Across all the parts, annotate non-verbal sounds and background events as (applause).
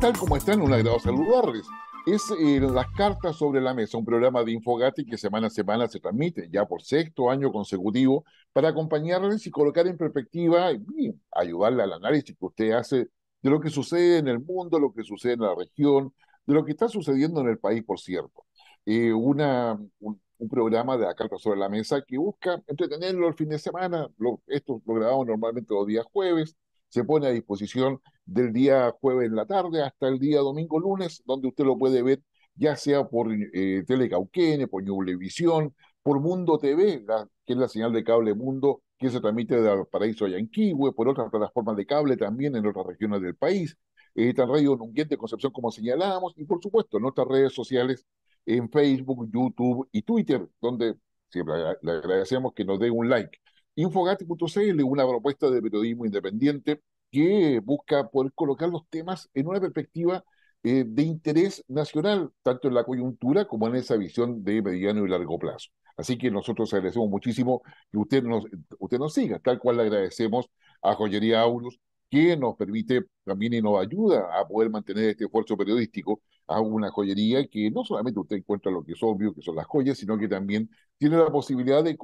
tal como están, un agrado saludarles. Es eh, Las Cartas sobre la Mesa, un programa de Infogati que semana a semana se transmite ya por sexto año consecutivo para acompañarles y colocar en perspectiva y ayudarle al análisis que usted hace de lo que sucede en el mundo, lo que sucede en la región, de lo que está sucediendo en el país, por cierto. Eh, una, un, programa de la Carta sobre la Mesa que busca entretenerlo el fin de semana. esto lo grabamos normalmente los días jueves se pone a disposición del día jueves en la tarde hasta el día domingo lunes, donde usted lo puede ver ya sea por eh, Telecauquene, por Ñublevisión, por Mundo TV, que es la señal de cable Mundo que se transmite de Paraíso Yanquihue, por otras plataformas de cable también en otras regiones del país, eh, Radio Nunguén de Concepción como señalábamos, y por supuesto en nuestras redes sociales en Facebook, YouTube y Twitter, donde siempre le agradecemos que nos dé un like. Infogate.cl, una propuesta de periodismo independiente que busca poder colocar los temas en una perspectiva eh, de interés nacional, tanto en la coyuntura como en esa visión de mediano y largo plazo. Así que nosotros agradecemos muchísimo que usted nos, usted nos siga, tal cual le agradecemos a Joyería Aulus, que nos permite también y nos ayuda a poder mantener este esfuerzo periodístico a una joyería que no solamente usted encuentra lo que es obvio, que son las joyas, sino que también tiene la posibilidad de,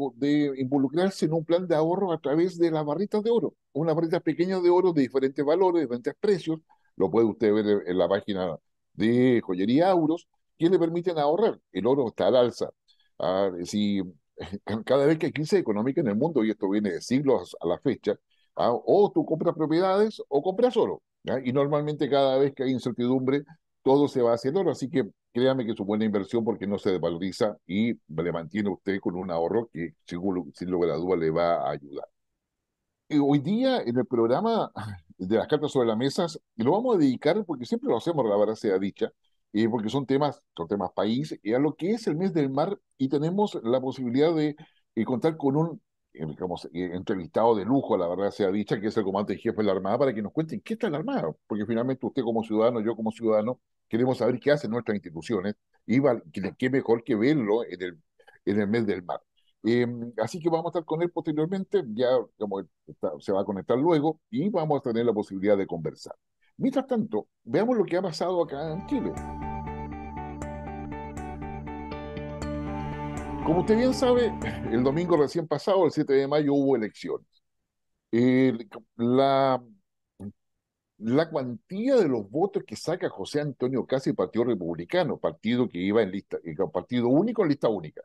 involucrarse en un plan de ahorro a través de las barritas de oro, unas barritas pequeñas de oro de diferentes valores, de diferentes precios, lo puede usted ver en la página de Joyería Auros, que le permiten ahorrar. El oro está al alza. Ah, si, (laughs) cada vez que hay crisis económica en el mundo, y esto viene de siglos a la fecha, ah, o tú compras propiedades o compras oro. Y normalmente cada vez que hay incertidumbre, todo se va haciendo, así que créame que es una buena inversión porque no se desvaloriza y le mantiene usted con un ahorro que sin lugar a duda le va a ayudar. hoy día en el programa de las cartas sobre las mesas, lo vamos a dedicar, porque siempre lo hacemos, la verdad sea dicha, eh, porque son temas, son temas país, y a lo que es el mes del mar y tenemos la posibilidad de eh, contar con un eh, entrevistado de lujo, la verdad sea dicha, que es el comandante jefe de la Armada, para que nos cuenten qué está en la Armada, porque finalmente usted como ciudadano, yo como ciudadano, queremos saber qué hacen nuestras instituciones y qué mejor que verlo en el, en el mes del mar. Em, así que vamos a estar con él posteriormente, ya como se va a conectar luego y vamos a tener la posibilidad de conversar. Mientras tanto, veamos lo que ha pasado acá en Chile. Como usted bien sabe, el domingo recién pasado, el 7 de mayo, hubo elecciones. la, la cuantía de los votos que saca José Antonio Casi, Partido Republicano, partido que iba en lista, eh, partido único en lista única,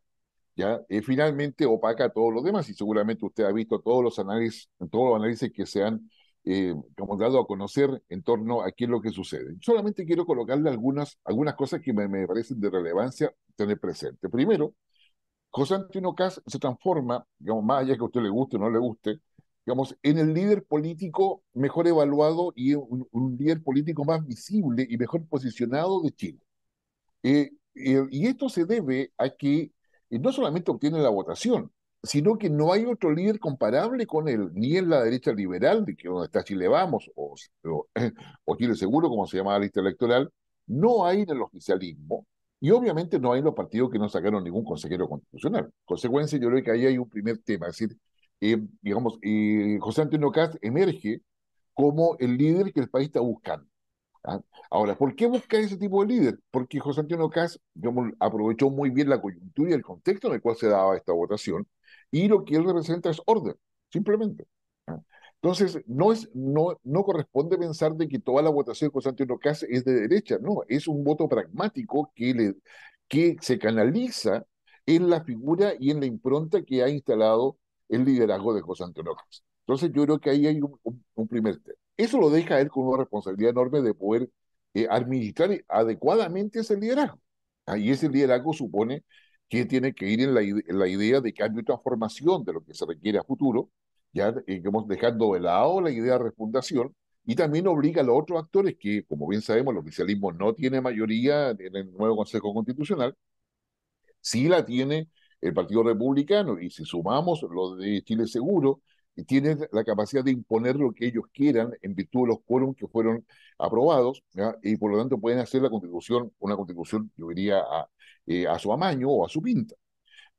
ya finalmente opaca a todos los demás y seguramente usted ha visto todos los análisis, todos los análisis que se han eh, como dado a conocer en torno a qué es lo que sucede. Solamente quiero colocarle algunas, algunas cosas que me, me parecen de relevancia tener presente. Primero, José Antonio Caz se transforma, digamos, más allá que a usted le guste o no le guste, digamos, en el líder político mejor evaluado y un, líder político más visible y mejor posicionado de Chile. Eh, eh, y esto se debe a que eh, no solamente obtiene la votación, sino que no hay otro líder comparable con él, ni en la derecha liberal, de que donde está Chile Vamos, o, o, (clears throat) o Chile Seguro, como se llama la lista electoral, no hay en el oficialismo y obviamente no hay los partidos que no sacaron ningún consejero constitucional. Consecuencia, yo creo que ahí hay un primer tema. Es decir, eh, digamos, eh, José Antonio Cast emerge como el líder que el país está buscando. ¿ah? Ahora, ¿por qué busca ese tipo de líder? Porque José Antonio Kast aprovechó muy bien la coyuntura y el contexto en el cual se daba esta votación y lo que él representa es orden, simplemente. Entonces, no, es, no, no corresponde pensar de que toda la votación de Antonio Caz es de derecha, no, es un voto pragmático que, le, que se canaliza en la figura y en la impronta que ha instalado el liderazgo de José Antonio Entonces, yo creo que ahí hay un, primer tema. Eso lo deja a él con una responsabilidad enorme de poder eh, administrar adecuadamente ese liderazgo. Ahí ese liderazgo supone que tiene que ir en la, en la idea de cambio y transformación de lo que se requiere a futuro, ya hemos dejando de lado la idea de refundación, y también obliga a los otros actores que, como bien sabemos, el oficialismo no tiene mayoría en el nuevo Consejo Constitucional, sí la tiene el Partido Republicano, y si sumamos lo de Chile Seguro, tiene la capacidad de imponer lo que ellos quieran en virtud de los quórum que fueron aprobados, y por lo tanto pueden hacer la constitución, una constitución, yo diría, a, eh, a su amaño o a su pinta.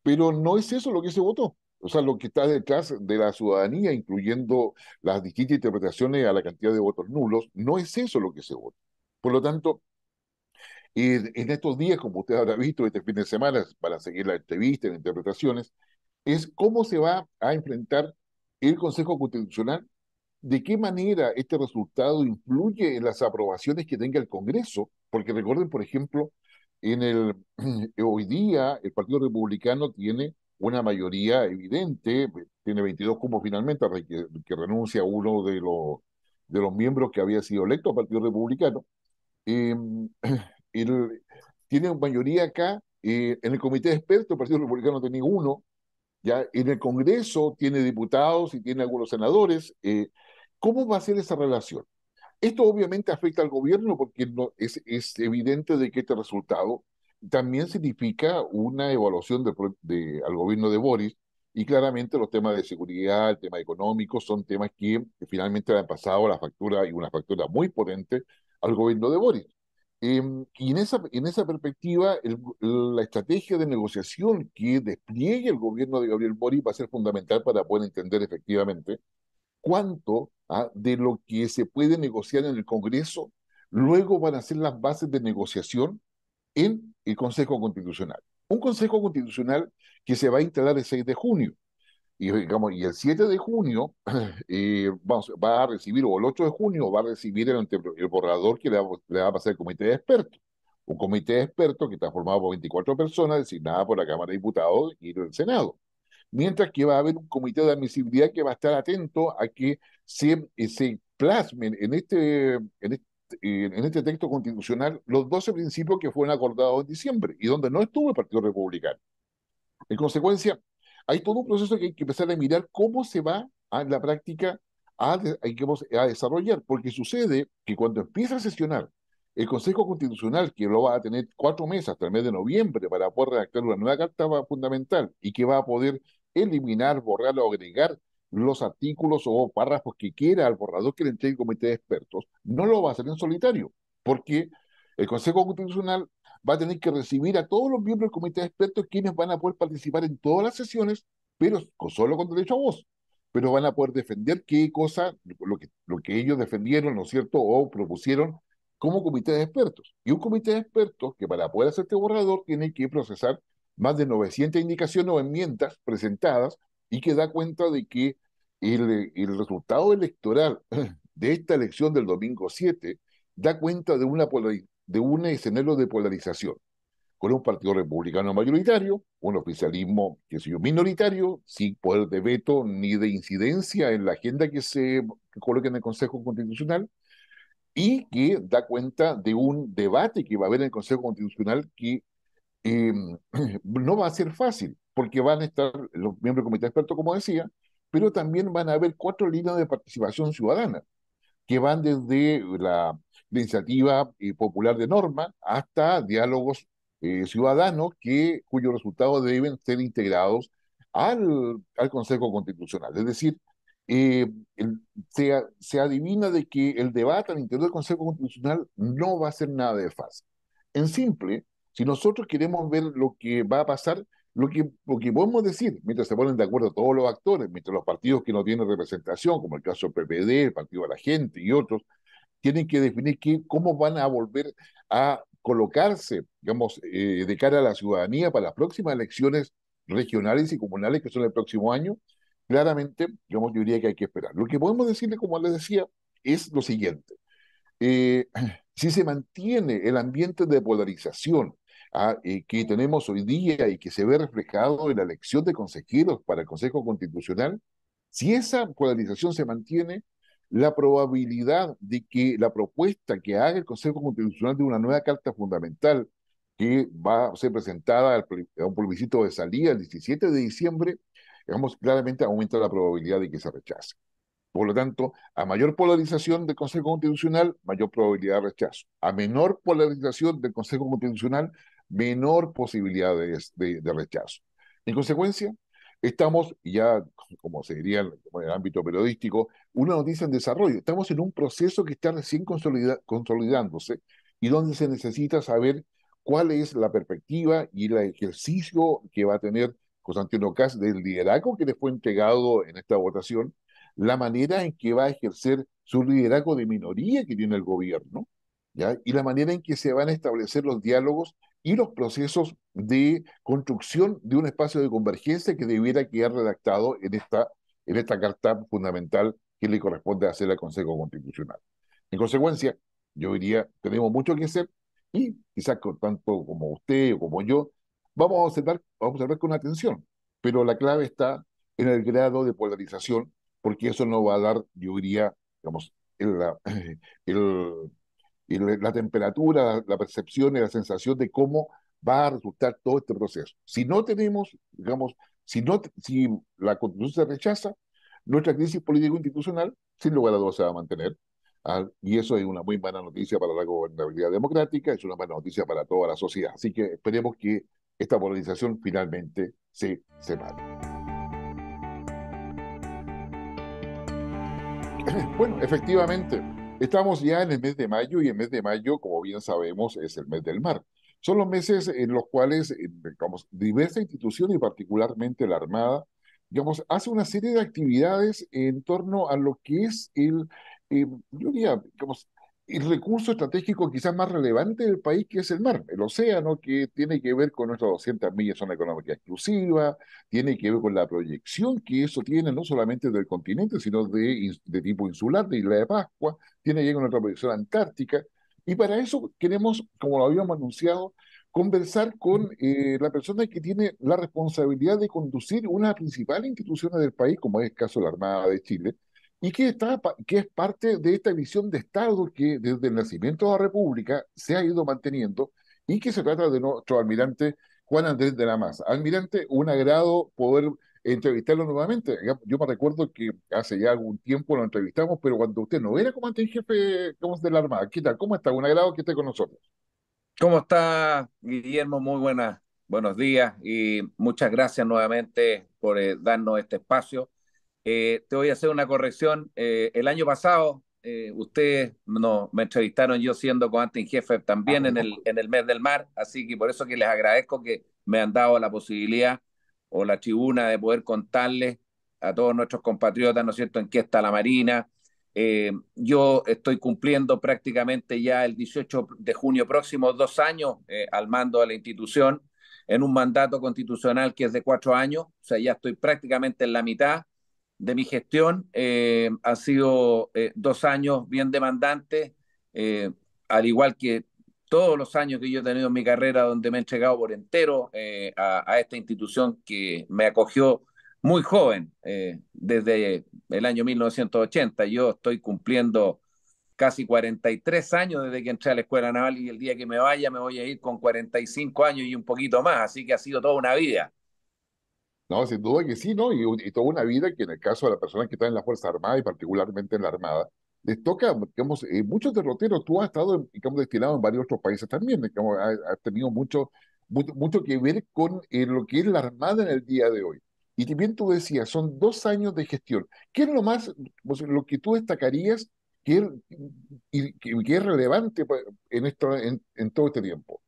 Pero no es eso lo que se votó o sea, lo que está detrás de la ciudadanía, incluyendo las distintas interpretaciones a la cantidad de votos nulos, no es eso lo que se vota. Por lo tanto, en, en estos días, como usted habrá visto este fin de semana, para seguir la entrevista, las interpretaciones, es cómo se va a enfrentar el Consejo Constitucional, de qué manera este resultado influye en las aprobaciones que tenga el Congreso, porque recuerden, por ejemplo, en el, (clears throat) hoy día el Partido Republicano tiene una mayoría evidente, eh, tiene 22 como finalmente, que, renuncia renuncia uno de los, de los miembros que había sido electo al Partido Republicano, em, (clears throat) tiene mayoría acá, eh, en el comité de expertos el Partido Republicano tiene uno, ya en el Congreso tiene diputados y tiene algunos senadores. Eh, ¿Cómo va a ser esa relación? Esto obviamente afecta al gobierno porque es, es evidente de que este resultado también significa una evaluación al gobierno de Boris y claramente los temas de seguridad, el tema económico, son temas que, finalmente han pasado la factura y una factura muy potente al gobierno de Boris. Em, y en esa, en esa perspectiva, la estrategia de negociación que despliegue el gobierno de Gabriel Boris va a ser fundamental para poder entender efectivamente cuánto ah, de lo que se puede negociar en el Congreso luego van a ser las bases de negociación en el Consejo Constitucional. Un Consejo Constitucional que se va a instalar el 6 de junio. Y, digamos, y el 7 de junio (clears throat) eh, vamos, va a recibir, o el 8 de junio va a recibir el, borrador que le va, a pasar el comité de expertos. Un comité de expertos que está formado por 24 personas designadas por la Cámara de Diputados y el Senado mientras que va a haber un comité de admisibilidad que va a estar atento a que se, eh, se plasmen en este, en este, este, en este texto constitucional los 12 principios que fueron acordados en diciembre y donde no estuvo el Partido Republicano. En consecuencia, hay todo un proceso que hay que empezar a mirar cómo se va a la práctica a, a, desarrollar, porque sucede que cuando empieza a sesionar el Consejo Constitucional, que lo va a tener cuatro meses hasta el mes de noviembre para poder redactar una nueva carta fundamental y que va a poder eliminar, borrar o agregar los artículos o párrafos que quiera al borrador que le entregue el comité de expertos, no lo va a hacer en solitario, porque el Consejo Constitucional va a tener que recibir a todos los miembros del comité de expertos quienes van a poder participar en todas las sesiones, pero solo con derecho a voz, pero van a poder defender qué cosa, lo que, lo que ellos defendieron, ¿no es cierto?, o propusieron como comité de expertos. Y un comité de expertos que para poder hacer este borrador tiene que procesar más de 900 indicaciones o enmiendas presentadas y que da cuenta de que el, el resultado electoral (clears throat) de esta elección del domingo 7 da cuenta de, una de un escenario de polarización, con un partido republicano mayoritario, un oficialismo que yo, minoritario, sin poder de veto ni de incidencia en la agenda que se coloca en el Consejo Constitucional, y que da cuenta de un debate que va a haber en el Consejo Constitucional que em, (clears throat) no va a ser fácil, porque van a estar los miembros del comité experto, como decía, pero también van a haber cuatro líneas de participación ciudadana, que van desde la, iniciativa eh, popular de norma hasta diálogos eh, ciudadanos cuyos resultados deben ser integrados al, Consejo Constitucional. Es decir, eh, se, se, adivina de que el debate al interior del Consejo Constitucional no va a ser nada de fácil. En simple, si nosotros queremos ver lo que va a pasar, lo que, podemos decir, mientras se ponen de acuerdo todos los actores, mientras los partidos que no tienen representación, como el caso del PPD, el Partido de la Gente y otros, tienen que definir cómo van a volver a colocarse, digamos, eh, de cara a la ciudadanía para las próximas elecciones regionales y comunales que son el próximo año, claramente, digamos, yo diría que hay que esperar. Lo que podemos decirle, como les decía, es lo siguiente. Eh, (clears throat) si se mantiene el ambiente de polarización Ah, que tenemos hoy día y que se ve reflejado en la elección de consejeros para el Consejo Constitucional, si esa polarización se mantiene, la probabilidad de que la propuesta que haga el Consejo Constitucional de una nueva Carta Fundamental, que va a ser presentada a un plebiscito de salida el 17 de diciembre, digamos, claramente aumenta la probabilidad de que se rechace. Por lo tanto, a mayor polarización del Consejo Constitucional, mayor probabilidad de rechazo. A menor polarización del Consejo Constitucional, menor posibilidad de, rechazo. En consecuencia, estamos ya, como se diría en el ámbito periodístico, una noticia en desarrollo. Estamos en un proceso que está recién consolidándose y donde se necesita saber cuál es la perspectiva y el ejercicio que va a tener Antonio Cas del liderazgo que le fue entregado en esta votación, la manera en que va a ejercer su liderazgo de minoría que tiene el gobierno, ¿ya? y la manera en que se van a establecer los diálogos y los procesos de construcción de un espacio de convergencia que debiera quedar redactado en esta, en esta carta fundamental que le corresponde hacer al Consejo Constitucional. En consecuencia, yo diría, tenemos mucho que hacer y quizás tanto como usted o como yo, vamos a hablar vamos a ver con atención, pero la clave está en el grado de polarización, porque eso no va a dar, yo diría, digamos, (clears throat) el, el y la temperatura, la percepción y la sensación de cómo va a resultar todo este proceso. Si no tenemos, digamos, si, no, si la constitución se rechaza, nuestra crisis político-institucional, sin lugar a dudas, se va a mantener. Ah, y eso es una muy mala noticia para la gobernabilidad democrática, es una mala noticia para toda la sociedad. Así que esperemos que esta polarización finalmente se separe. (clears throat) Bueno, efectivamente, Estamos ya en el mes de mayo y el mes de mayo, como bien sabemos, es el mes del mar. Son los meses en los cuales, eh, digamos, diversas instituciones y particularmente la Armada, digamos, hace una serie de actividades en torno a lo que es el, eh, yo diría, digamos, el recurso estratégico quizás más relevante del país, que es el mar, el océano, que tiene que ver con nuestras 200 millas zona económica exclusiva, tiene que ver con la proyección que eso tiene, no solamente del continente, sino de, de tipo insular, de Isla de Pascua, tiene que ver con nuestra proyección antártica. Y para eso queremos, como lo habíamos anunciado, conversar con eh, la persona que tiene la responsabilidad de conducir una de las principales instituciones del país, como es el caso de la Armada de Chile, y que, está, que es parte de esta visión de Estado que desde el nacimiento de la República se ha ido manteniendo y que se trata de nuestro almirante Juan Andrés de la Maza. Almirante, un agrado poder entrevistarlo nuevamente. Yo me recuerdo que hace ya algún tiempo lo entrevistamos, pero cuando usted no era comandante en jefe de la Armada, ¿qué tal? ¿Cómo está? Un agrado que esté con nosotros. ¿Cómo está, Guillermo? Muy buenos días y muchas gracias nuevamente por eh, darnos este espacio eh, te voy a hacer una corrección. Eh, el año pasado, eh, ustedes no, me entrevistaron yo siendo en jefe también ah, en, el, en el mes del mar, así que por eso que les agradezco que me han dado la posibilidad o la tribuna de poder contarles a todos nuestros compatriotas, ¿no es cierto?, en qué está la Marina. yo estoy cumpliendo prácticamente ya el 18 de junio próximo dos años al mando de la institución en un mandato constitucional que es de cuatro años, o sea, ya estoy prácticamente en la mitad de mi gestión. Eh, ha han sido eh, dos años bien demandantes, eh, al igual que todos los años que yo he tenido en mi carrera, donde me he entregado por entero a, esta institución que me acogió muy joven, desde el año 1980. Yo estoy cumpliendo casi 43 años desde que entré a la Escuela Naval y el día que me vaya me voy a ir con 45 años y un poquito más, así que ha sido toda una vida. No, sin duda que sí, ¿no? Y, toda una vida que en el caso de la persona que está en la Fuerza Armada y particularmente en la Armada, les toca, digamos, eh, muchos derroteros. Tú has estado, hemos destinado en varios otros países también, has, tenido mucho, mucho, que ver con eh, lo que es la Armada en el día de hoy. Y también tú decías, son dos años de gestión. ¿Qué es lo más, lo que tú destacarías que es, y, que es relevante pues, en, esto, en, todo este tiempo?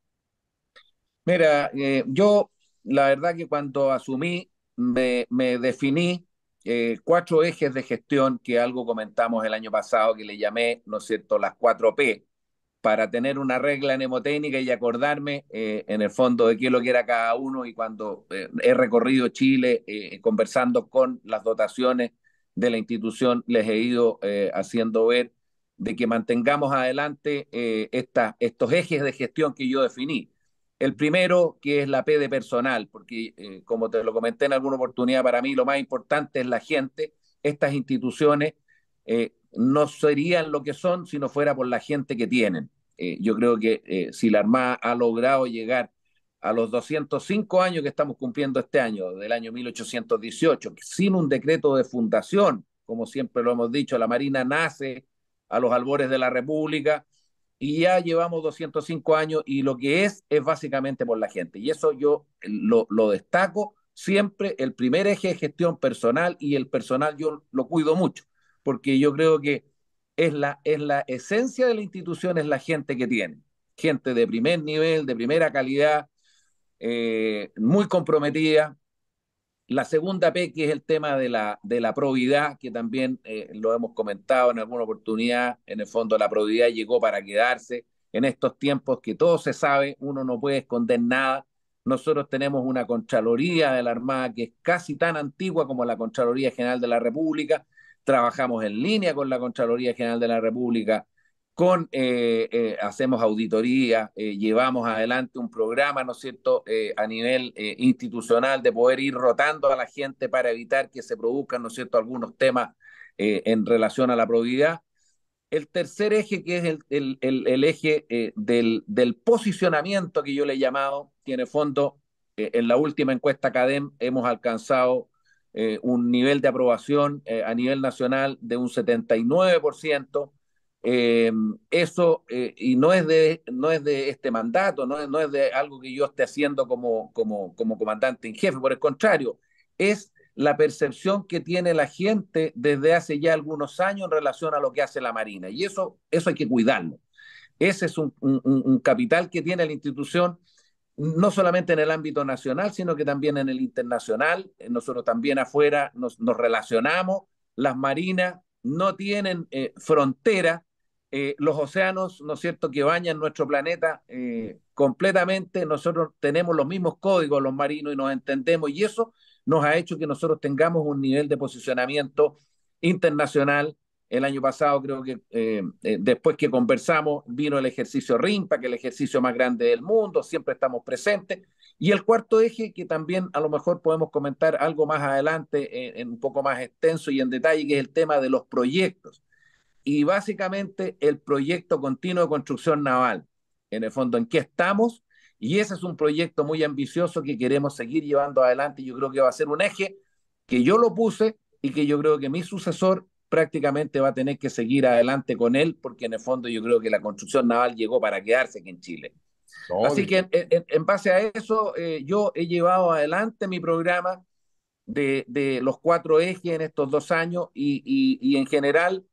Mira, eh, yo la verdad que cuando asumí me, definí eh, cuatro ejes de gestión que algo comentamos el año pasado que le llamé, ¿no es cierto?, las cuatro p para tener una regla mnemotécnica y acordarme eh, en el fondo de qué lo que era cada uno y cuando eh, he recorrido Chile conversando con las dotaciones de la institución, les he ido haciendo ver de que mantengamos adelante estos ejes de gestión que yo definí el primero, que es la P de personal, porque eh, como te lo comenté en alguna oportunidad, para mí lo más importante es la gente. Estas instituciones eh, no serían lo que son si no fuera por la gente que tienen. Eh, yo creo que si la Armada ha logrado llegar a los 205 años que estamos cumpliendo este año, del año 1818, sin un decreto de fundación, como siempre lo hemos dicho, la Marina nace a los albores de la República y ya llevamos 205 años y lo que es es básicamente por la gente. Y eso yo lo, destaco siempre, el primer eje de gestión personal y el personal yo lo cuido mucho, porque yo creo que es la, es la esencia de la institución, es la gente que tiene, gente de primer nivel, de primera calidad, eh, muy comprometida, la segunda P, que es el tema de la, de la probidad, que también eh, lo hemos comentado en alguna oportunidad, en el fondo la probidad llegó para quedarse en estos tiempos que todo se sabe, uno no puede esconder nada. Nosotros tenemos una Contraloría de la Armada que es casi tan antigua como la Contraloría General de la República, trabajamos en línea con la Contraloría General de la República, con, eh, eh, hacemos auditoría, eh, llevamos adelante un programa, ¿no es cierto?, a nivel institucional de poder ir rotando a la gente para evitar que se produzcan, ¿no es cierto?, algunos temas en relación a la probidad. El tercer eje, que es el, eje del, del, posicionamiento que yo le he llamado, tiene fondo, en la última encuesta CADEM hemos alcanzado un nivel de aprobación a nivel nacional de un 79%. Eh, eso, eh, y no es, de, no es de este mandato, no es, no es de algo que yo esté haciendo como, como, como comandante en jefe, por el contrario, es la percepción que tiene la gente desde hace ya algunos años en relación a lo que hace la Marina. Y eso, eso hay que cuidarlo. Ese es un, capital que tiene la institución, no solamente en el ámbito nacional, sino que también en el internacional. Eh, nosotros también afuera nos, relacionamos. Las marinas no tienen frontera eh, los océanos, ¿no es cierto?, que bañan nuestro planeta eh, completamente, nosotros tenemos los mismos códigos, los marinos, y nos entendemos, y eso nos ha hecho que nosotros tengamos un nivel de posicionamiento internacional. El año pasado creo que eh, después que conversamos vino el ejercicio RIMPA, que es el ejercicio más grande del mundo, siempre estamos presentes. Y el cuarto eje, que también a lo mejor podemos comentar algo más adelante, en un poco más extenso y en detalle, que es el tema de los proyectos y básicamente el proyecto continuo de construcción naval, en el fondo, en qué estamos, y ese es un proyecto muy ambicioso que queremos seguir llevando adelante, yo creo que va a ser un eje que yo lo puse y que yo creo que mi sucesor prácticamente va a tener que seguir adelante con él, porque en el fondo yo creo que la construcción naval llegó para quedarse aquí en Chile. Así que en, base a eso, eh, yo he llevado adelante mi programa de, los cuatro ejes en estos dos años y en general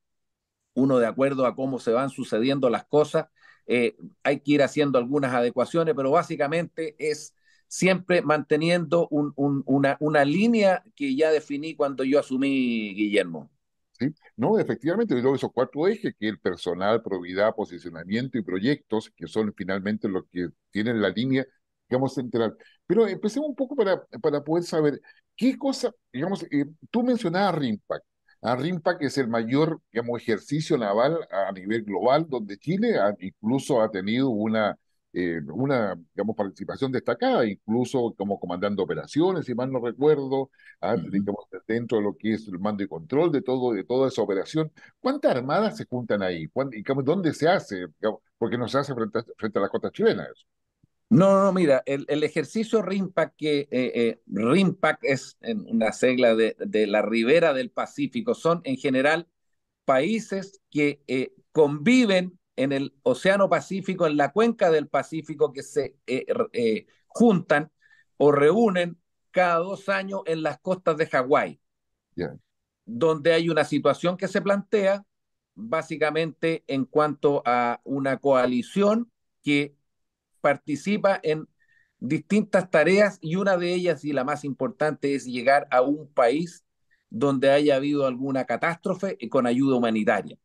uno de acuerdo a cómo se van sucediendo las cosas. Eh, hay que ir haciendo algunas adecuaciones, pero básicamente es siempre manteniendo una, línea que ya definí cuando yo asumí, Guillermo. ¿Sí? No, efectivamente, luego esos cuatro ejes, que el personal, probidad, posicionamiento y proyectos, que son finalmente los que tienen la línea, digamos, central. Pero empecemos un poco para, para poder saber qué cosa, digamos, eh, tú mencionabas RIMPAC, a que es el mayor digamos, ejercicio naval a nivel global, donde Chile incluso ha tenido una, eh, una digamos, participación destacada, incluso como comandante de operaciones, si mal no recuerdo, ah, dentro de lo que es el mando y control de, todo, de toda esa operación. ¿Cuántas armadas se juntan ahí? ¿Dónde se hace? Porque no se hace frente a, las a chilenas eso. No, no, mira, el, ejercicio RIMPAC, que eh, eh, es una sigla de, la ribera del Pacífico, son en general países que eh, conviven en el Océano Pacífico, en la cuenca del Pacífico, que se juntan o reúnen cada dos años en las costas de Hawái, donde hay una situación que se plantea básicamente en cuanto a una coalición que participa en distintas tareas y una de ellas y la más importante es llegar a un país donde haya habido alguna catástrofe con ayuda humanitaria.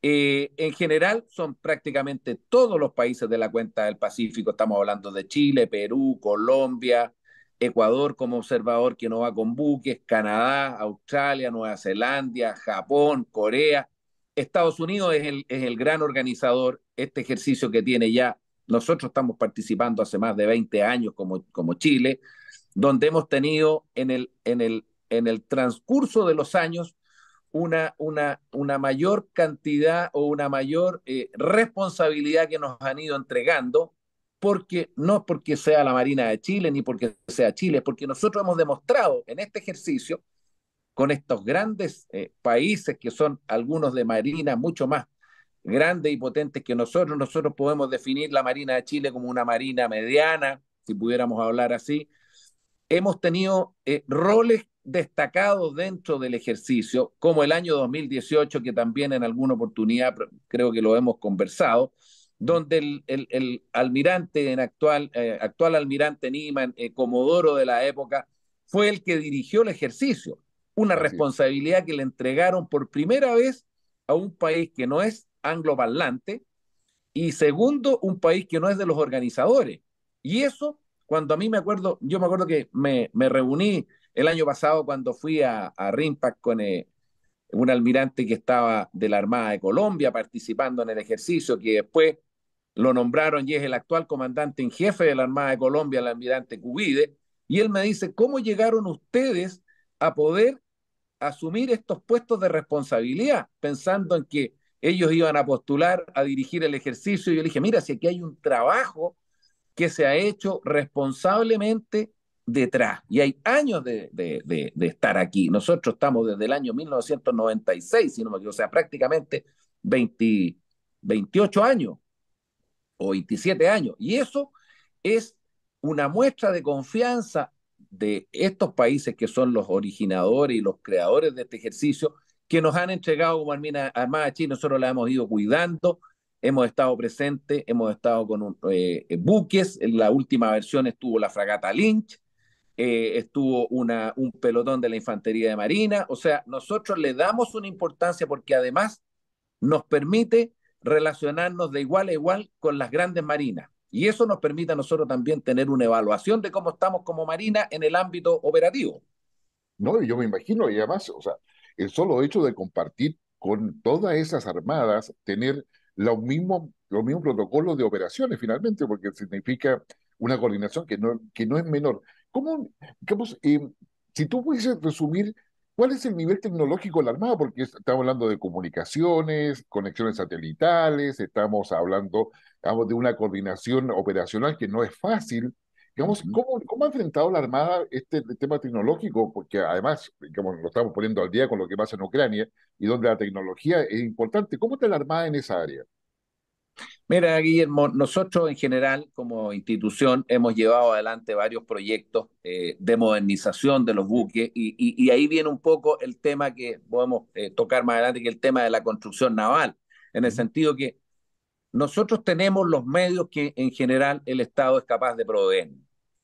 Eh, en general son prácticamente todos los países de la cuenta del Pacífico, estamos hablando de Chile, Perú, Colombia, Ecuador como observador que no va con buques, Canadá, Australia, Nueva Zelanda, Japón, Corea. Estados Unidos es el, es el gran organizador, este ejercicio que tiene ya nosotros estamos participando hace más de 20 años como, como Chile, donde hemos tenido en el, en el, en el transcurso de los años una, una, una mayor cantidad o una mayor eh, responsabilidad que nos han ido entregando, porque no porque sea la Marina de Chile ni porque sea Chile, porque nosotros hemos demostrado en este ejercicio con estos grandes eh, países que son algunos de marina mucho más grandes y potentes que nosotros. Nosotros podemos definir la Marina de Chile como una marina mediana, si pudiéramos hablar así. Hemos tenido eh, roles destacados dentro del ejercicio, como el año 2018, que también en alguna oportunidad creo que lo hemos conversado, donde el, almirante, en actual, eh, actual almirante Niman, eh, comodoro de la época, fue el que dirigió el ejercicio, una responsabilidad que le entregaron por primera vez a un país que no es angloparlante y segundo, un país que no es de los organizadores. Y eso, cuando a mí me acuerdo, yo me acuerdo que me, me reuní el año pasado cuando fui a, a RIMPAC con eh, un almirante que estaba de la Armada de Colombia participando en el ejercicio, que después lo nombraron y es el actual comandante en jefe de la Armada de Colombia, el almirante Cubide, y él me dice, ¿cómo llegaron ustedes a poder asumir estos puestos de responsabilidad, pensando en que ellos iban a postular a dirigir el ejercicio. Y yo dije, mira, si aquí hay un trabajo que se ha hecho responsablemente detrás. Y hay años de, estar aquí. Nosotros estamos desde el año 1996, no o sea, prácticamente 28 años o 27 años. Y eso es una muestra de confianza de estos países que son los originadores y los creadores de este ejercicio que nos han entregado como Armada Chile, nosotros la hemos ido cuidando, hemos estado presentes, hemos estado con eh, buques, en la última versión estuvo la fragata Lynch, eh, estuvo una, un pelotón de la Infantería de Marina, o sea, nosotros le damos una importancia porque además nos permite relacionarnos de igual a igual con las grandes marinas. Y eso nos permite a nosotros también tener una evaluación de cómo estamos como marina en el ámbito operativo. No, yo me imagino, y además, o sea, el solo hecho de compartir con todas esas armadas, tener los mismos los mismos protocolos de operaciones finalmente, porque significa una coordinación que no, que no es menor. ¿Cómo, eh, si tú pudieses resumir cuál es el nivel tecnológico de la Armada? Porque estamos hablando de comunicaciones, conexiones satelitales, estamos hablando de una coordinación operacional que no es fácil, Digamos, ¿cómo, ha enfrentado la Armada este, este tema tecnológico? Porque además, digamos, lo estamos poniendo al día con lo que pasa en Ucrania y donde la tecnología es importante. ¿Cómo está la Armada en esa área? Mira, Guillermo, nosotros en general como institución hemos llevado adelante varios proyectos eh, de modernización de los buques y, ahí viene un poco el tema que podemos eh, tocar más adelante, que el tema de la construcción naval, en el sentido que nosotros tenemos los medios que en general el Estado es capaz de proveer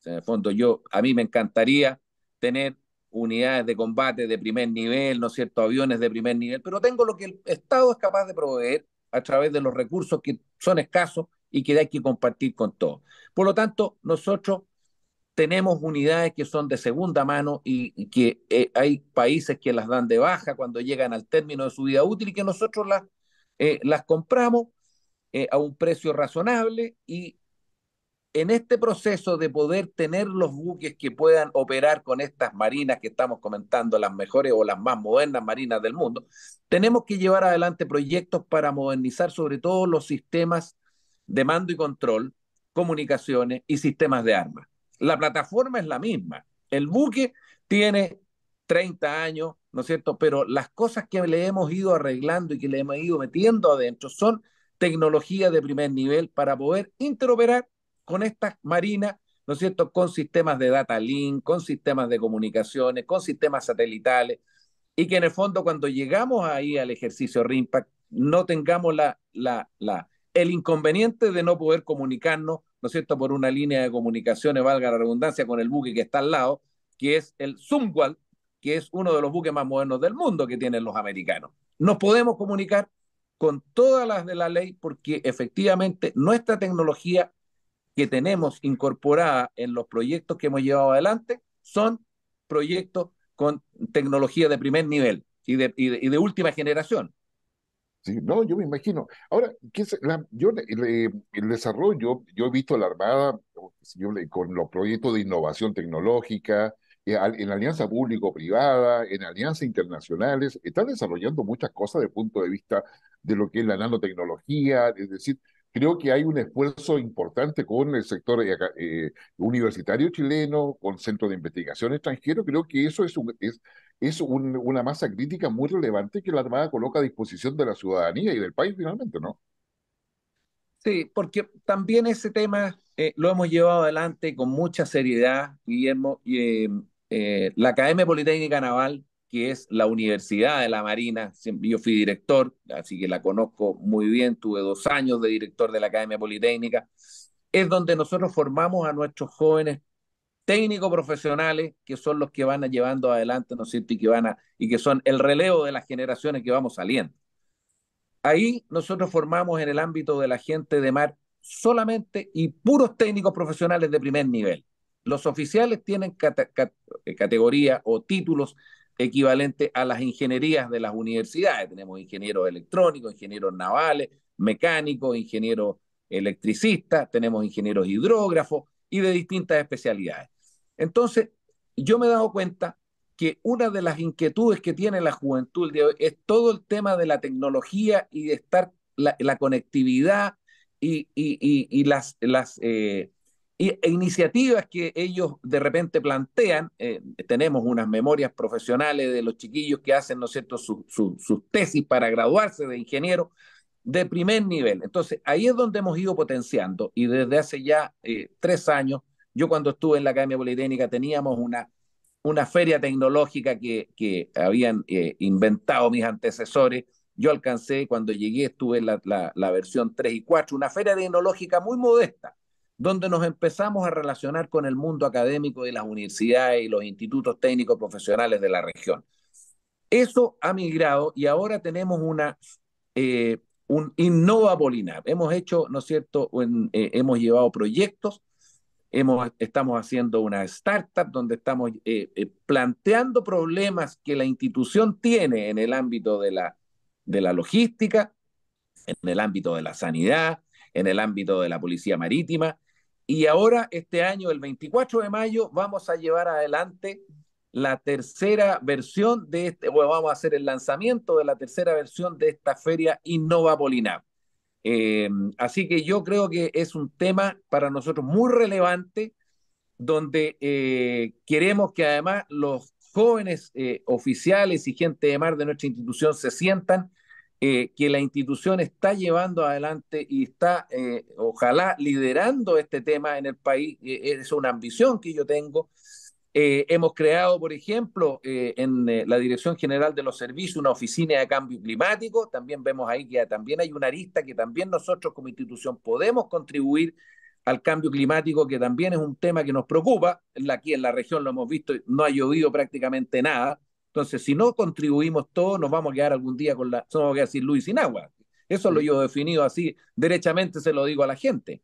en el fondo, yo, a mí me encantaría tener unidades de combate de primer nivel, ¿no es cierto?, aviones de primer nivel, pero tengo lo que el Estado es capaz de proveer a través de los recursos que son escasos y que hay que compartir con todos. Por lo tanto, nosotros tenemos unidades que son de segunda mano y, que eh, hay países que las dan de baja cuando llegan al término de su vida útil y que nosotros las, eh, las compramos eh, a un precio razonable y en este proceso de poder tener los buques que puedan operar con estas marinas que estamos comentando, las mejores o las más modernas marinas del mundo, tenemos que llevar adelante proyectos para modernizar sobre todo los sistemas de mando y control, comunicaciones y sistemas de armas. La plataforma es la misma. El buque tiene 30 años, ¿no es cierto? Pero las cosas que le hemos ido arreglando y que le hemos ido metiendo adentro son tecnología de primer nivel para poder interoperar con estas marinas, ¿no es cierto?, con sistemas de data link, con sistemas de comunicaciones, con sistemas satelitales, y que en el fondo cuando llegamos ahí al ejercicio RIMPAC no tengamos la, la, la, el inconveniente de no poder comunicarnos, ¿no es cierto?, por una línea de comunicaciones, valga la redundancia, con el buque que está al lado, que es el Zumwalt, que es uno de los buques más modernos del mundo que tienen los americanos. Nos podemos comunicar con todas las de la ley porque efectivamente nuestra tecnología que tenemos incorporada en los proyectos que hemos llevado adelante son proyectos con tecnología de primer nivel y de, última generación. Sí, no, yo me imagino. Ahora, yo, el desarrollo, yo he visto la Armada con los proyectos de innovación tecnológica, eh, en alianza público-privada, en alianzas internacionales, están desarrollando muchas cosas desde el punto de vista de lo que es la nanotecnología, es decir, creo que hay un esfuerzo importante con el sector eh, eh, universitario chileno, con centros de investigación extranjero. Creo que eso es, una masa crítica muy relevante que la Armada coloca a disposición de la ciudadanía y del país finalmente, ¿no? Sí, porque también ese tema eh, lo hemos llevado adelante con mucha seriedad, Guillermo. Y, la Academia Politécnica Naval que es la Universidad de la Marina. Yo fui director, así que la conozco muy bien, tuve dos años de director de la Academia Politécnica. Es donde nosotros formamos a nuestros jóvenes técnicos profesionales, que son los que van llevando adelante, ¿no es cierto? Y que, van a, y que son el relevo de las generaciones que vamos saliendo. Ahí nosotros formamos en el ámbito de la gente de mar solamente y puros técnicos profesionales de primer nivel. Los oficiales tienen eh, categoría o títulos equivalente a las ingenierías de las universidades. Tenemos ingenieros electrónicos, ingenieros navales, mecánicos, ingenieros electricistas, tenemos ingenieros hidrógrafos y de distintas especialidades. Entonces, yo me he dado cuenta que una de las inquietudes que tiene la juventud de hoy es todo el tema de la tecnología y de estar la, conectividad y, las, las eh, e iniciativas que ellos de repente plantean. Eh, tenemos unas memorias profesionales de los chiquillos que hacen, ¿no cierto?, sus tesis para graduarse de ingeniero de primer nivel. Entonces, ahí es donde hemos ido potenciando y desde hace ya eh, tres años, yo cuando estuve en la Academia Politécnica teníamos una, una feria tecnológica que, habían eh, inventado mis antecesores. Yo alcancé, cuando llegué, estuve en la, la versión 3 y 4, una feria tecnológica muy modesta, donde nos empezamos a relacionar con el mundo académico y las universidades y los institutos técnicos profesionales de la región. Eso ha migrado y ahora tenemos una, eh, un Innova Hemos hecho, ¿no es cierto?, eh, hemos llevado proyectos, hemos, estamos haciendo una startup donde estamos eh, planteando problemas que la institución tiene en el ámbito de la, de la logística, en el ámbito de la sanidad, en el ámbito de la policía marítima, y ahora, este año, el 24 de mayo, vamos a llevar adelante la tercera versión de este, bueno, vamos a hacer el lanzamiento de la tercera versión de esta feria Innova eh, así que yo creo que es un tema para nosotros muy relevante, donde eh, queremos que además los jóvenes eh, oficiales y gente de mar de nuestra institución se sientan eh, que la institución está llevando adelante y está, eh, ojalá, liderando este tema en el país. Eh, es una ambición que yo tengo. hemos creado, por ejemplo, en la Dirección General de los Servicios una oficina de cambio climático. También vemos ahí que también hay una arista que también nosotros como institución podemos contribuir al cambio climático, que también es un tema que nos preocupa. Aquí en la región lo hemos visto, no ha llovido prácticamente nada. Entonces, si no contribuimos todos, nos vamos a quedar algún día con la, somos vamos a quedar sin agua. Eso lo yo he definido así, derechamente se lo digo a la gente.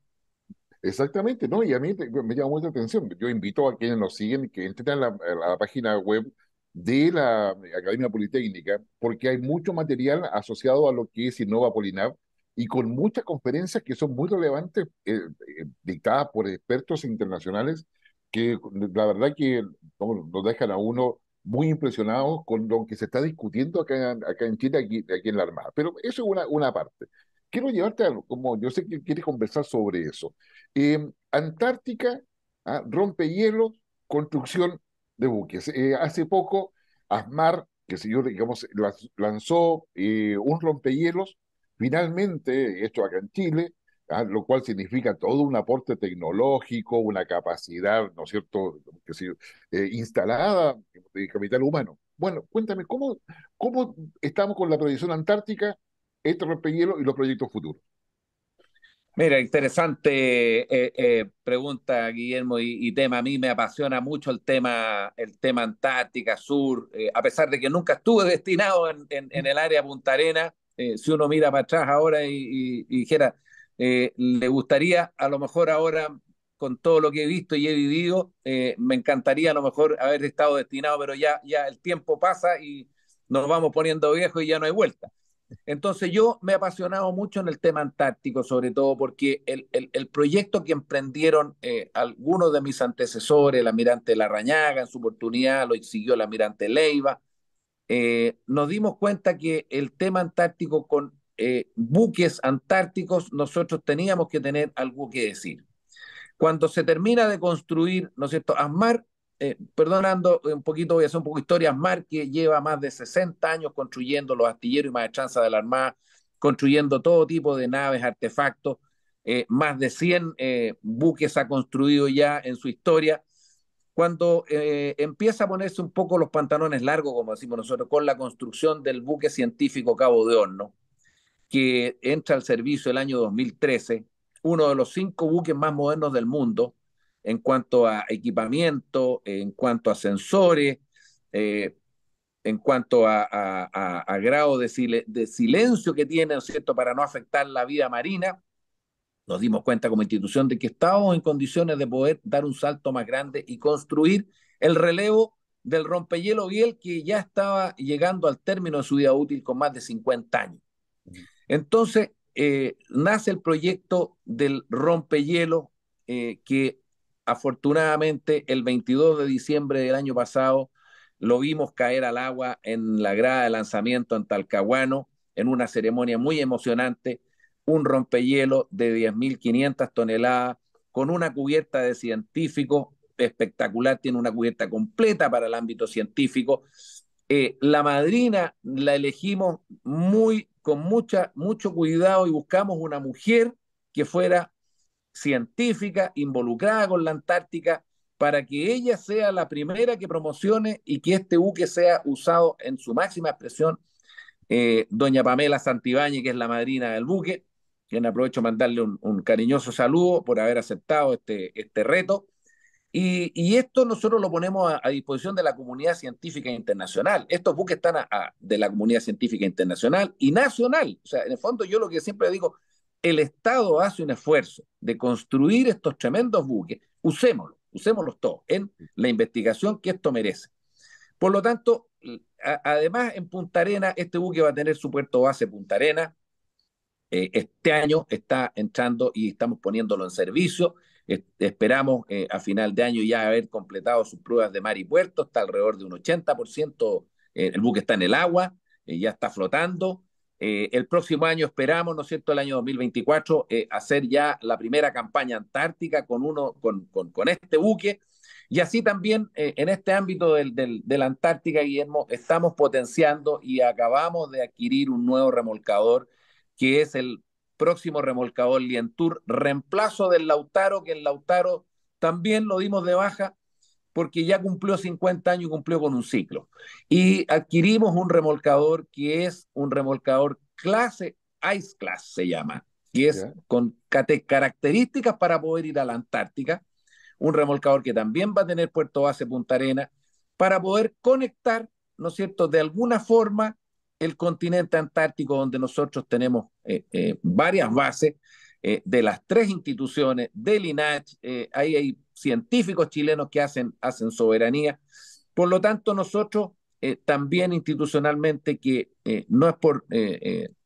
Exactamente, ¿no? Y a mí me llama mucha atención. Yo invito a quienes nos siguen que entren a la, página web de la Academia Politécnica, porque hay mucho material asociado a lo que es Innova Polinav y con muchas conferencias que son muy relevantes, eh, eh, dictadas por expertos internacionales, que la verdad que no, nos dejan a uno muy impresionados con lo que se está discutiendo acá, acá en Chile, aquí, aquí en la Armada. Pero eso es una, una parte. Quiero llevarte a, algo, como yo sé que quieres conversar sobre eso. Eh, Antártica, ¿ah? rompehielos, construcción de buques. Eh, hace poco, ASMAR, que se yo, digamos, lanzó eh, un rompehielos, finalmente, esto acá en Chile, Ah, lo cual significa todo un aporte tecnológico, una capacidad, ¿no es cierto?, eh, instalada de capital humano. Bueno, cuéntame, ¿cómo, ¿cómo estamos con la proyección antártica, este rompehielo y los proyectos futuros? Mira, interesante eh, eh, pregunta, Guillermo, y, tema. A mí me apasiona mucho el tema, el tema Antártica Sur, a pesar de que nunca estuve (laughs) destinado en, el área Punta Arena. si uno mira para atrás ahora y, y, y dijera, eh, le gustaría, a lo mejor ahora, con todo lo que he visto y he vivido, eh, me encantaría a lo mejor haber estado destinado, pero ya, ya el tiempo pasa y nos vamos poniendo viejos y ya no hay vuelta. Entonces yo me he apasionado mucho en el tema antártico, sobre todo porque el, el, proyecto que emprendieron eh, algunos de mis antecesores, el almirante Larrañaga en su oportunidad, lo siguió el almirante Leiva, nos dimos cuenta que el tema antártico con eh, buques antárticos, nosotros teníamos que tener algo que decir. Cuando se termina de construir, ¿no es cierto?, ASMAR, eh, perdonando un poquito, voy a hacer un poco de historia, ASMAR que lleva más de 60 años construyendo los astilleros y maestranzas de la Armada, construyendo todo tipo de naves, artefactos, eh, más de 100 eh, buques ha construido ya en su historia cuando eh, empieza a ponerse un poco los pantalones largos, como decimos nosotros, con la construcción del buque científico Cabo de Horno, que entra al servicio el año 2013, uno de los cinco buques más modernos del mundo en cuanto a equipamiento, en cuanto a sensores, eh, en cuanto a, a, grado de, de, silencio que tienen, ¿cierto?, para no afectar la vida marina. Nos dimos cuenta como institución de que estábamos en condiciones de poder dar un salto más grande y construir el relevo del rompehielo Biel que ya estaba llegando al término de su vida útil con más de 50 años. Entonces, eh, nace el proyecto del rompehielo eh, que afortunadamente el 22 de diciembre del año pasado lo vimos caer al agua en la grada de lanzamiento en Talcahuano, en una ceremonia muy emocionante, un rompehielo de 10.500 toneladas con una cubierta de científicos espectacular, tiene una cubierta completa para el ámbito científico. Eh, la madrina la elegimos muy con mucha, mucho cuidado y buscamos una mujer que fuera científica, involucrada con la Antártica, para que ella sea la primera que promocione y que este buque sea usado en su máxima expresión. Eh, doña Pamela Santibáñez, que es la madrina del buque, quien aprovecho mandarle un, cariñoso saludo por haber aceptado este, este reto y, esto nosotros lo ponemos a, disposición de la comunidad científica internacional. Estos buques están de la comunidad científica internacional y nacional. O sea, en el fondo yo lo que siempre digo, el Estado hace un esfuerzo de construir estos tremendos buques. Usémoslos, usémoslos todos en la investigación que esto merece. Por lo tanto, además en Punta Arena, este buque va a tener su puerto base Punta Arena. Eh, este año está entrando y estamos poniéndolo en servicio esperamos eh, a final de año ya haber completado sus pruebas de mar y puerto, está alrededor de un 80%, eh, el buque está en el agua, eh, ya está flotando. el próximo año esperamos, ¿no es cierto?, el año 2024, hacer ya la primera campaña antártica con, uno, con, con, este buque. Y así también en este ámbito del, del, de la Antártica, Guillermo, estamos potenciando y acabamos de adquirir un nuevo remolcador que es el próximo remolcador Lientur, reemplazo del Lautaro, que el Lautaro también lo dimos de baja porque ya cumplió 50 años y cumplió con un ciclo. Y adquirimos un remolcador que es un remolcador clase, Ice Class se llama, que es con características para poder ir a la Antártica, un remolcador que también va a tener puerto base Punta Arena, para poder conectar, ¿no es cierto?, de alguna forma el continente antártico, donde nosotros tenemos eh, eh, varias bases eh, de las tres instituciones, del INAC, ahí hay científicos chilenos que hacen, hacen soberanía. Por lo tanto, nosotros también institucionalmente, que no es por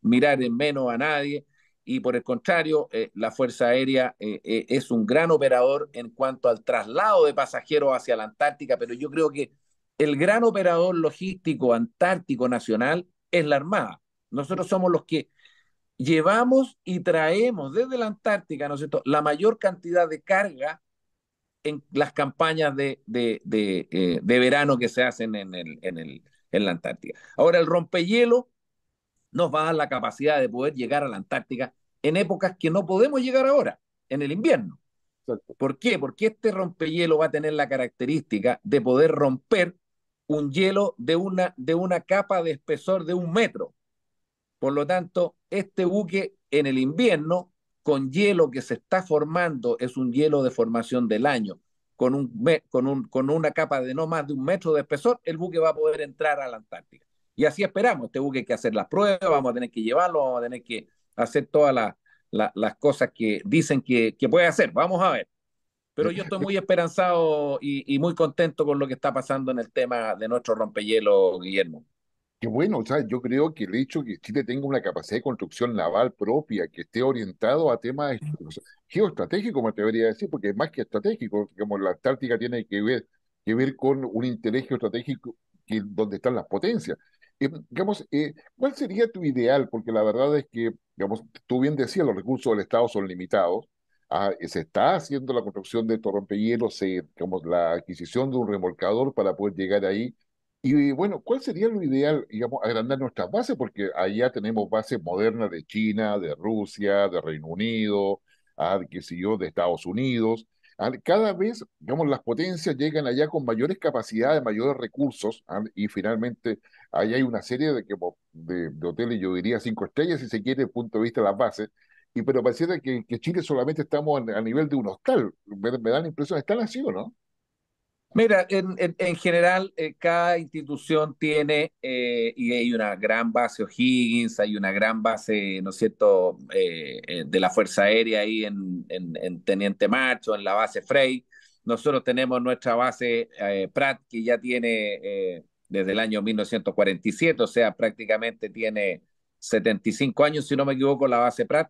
mirar en menos a nadie, y por el contrario, la Fuerza Aérea es un gran operador en cuanto al traslado de pasajeros hacia la Antártica, pero yo creo que el gran operador logístico antártico nacional es la Armada. Nosotros somos los que llevamos y traemos desde la Antártica, ¿no la mayor cantidad de carga en las campañas eh, de, verano que se hacen en, el, en, el, en la Antártica. Ahora, el rompehielo nos va a dar la capacidad de poder llegar a la Antártica en épocas que no podemos llegar ahora, en el invierno. ¿Por qué? Porque este rompehielo va a tener la característica de poder romper un hielo de una, de una capa de espesor de un metro. Por lo tanto, este buque en el invierno, con hielo que se está formando, es un hielo de formación del año, con, un, con, un, con una capa de no más de un metro de espesor, el buque va a poder entrar a la Antártica. Y así esperamos, este buque hay que hacer las pruebas, vamos a tener que llevarlo, vamos a tener que hacer todas la, las cosas que dicen que, que puede hacer. Vamos a ver. Pero yo estoy muy esperanzado y, muy contento con lo que está pasando en el tema de nuestro rompehielo, Guillermo. Qué bueno, o sea, yo creo que el hecho de que Chile tenga una capacidad de construcción naval propia, que esté orientado a temas eh, geoestratégicos, me atrevería a decir, porque es más que estratégico, como la Antártica tiene que ver, que ver con un interés geoestratégico que, donde están las potencias. Eh, digamos, eh, ¿cuál sería tu ideal? Porque la verdad es que, digamos, tú bien decías, los recursos del Estado son limitados, Ah, se está haciendo la construcción de estos la adquisición de un remolcador para poder llegar ahí. Y bueno, ¿cuál sería lo ideal, digamos, agrandar nuestras bases? Porque allá tenemos bases modernas de China, de Rusia, de Reino Unido, ah, qué sé yo, de Estados Unidos. Ah, cada vez, digamos, las potencias llegan allá con mayores capacidades, mayores recursos, ah, y finalmente allá hay una serie de, de, de hoteles, yo diría cinco estrellas, si se quiere, desde el punto de vista de las bases, y pero pareciera que, que Chile solamente estamos a, nivel de un hostal. Me, dan da la impresión, están así o no? Mira, en, general, eh, cada institución tiene, eh, y hay una gran base O'Higgins, hay una gran base, ¿no es cierto?, eh, de la Fuerza Aérea ahí en, Teniente Macho en la base Frey. Nosotros tenemos nuestra base Pratt, que ya tiene desde el año 1947, o sea, prácticamente tiene 75 años, si no me equivoco, la base Pratt.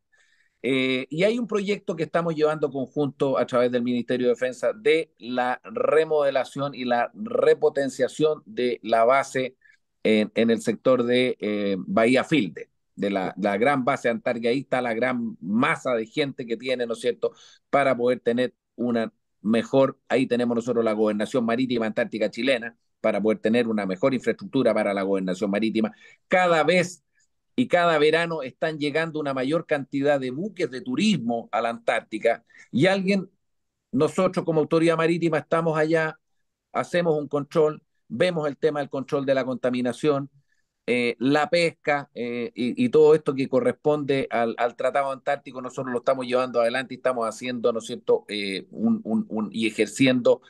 Eh, y hay un proyecto que estamos llevando conjunto a través del Ministerio de Defensa de la remodelación y la repotenciación de la base en, el sector de eh, Bahía Filde, de la, la gran base antártica. Ahí está la gran masa de gente que tiene, ¿no es cierto?, para poder tener una mejor, ahí tenemos nosotros la gobernación marítima antártica chilena, para poder tener una mejor infraestructura para la gobernación marítima. Cada vez y cada verano están llegando una mayor cantidad de buques de turismo a la Antártica y alguien, nosotros como autoridad marítima estamos allá, hacemos un control, vemos el tema del control de la contaminación, eh, la pesca eh, y, todo esto que corresponde al, Tratado Antártico, nosotros lo estamos llevando adelante y estamos haciendo, ¿no es cierto?, eh, y ejerciendo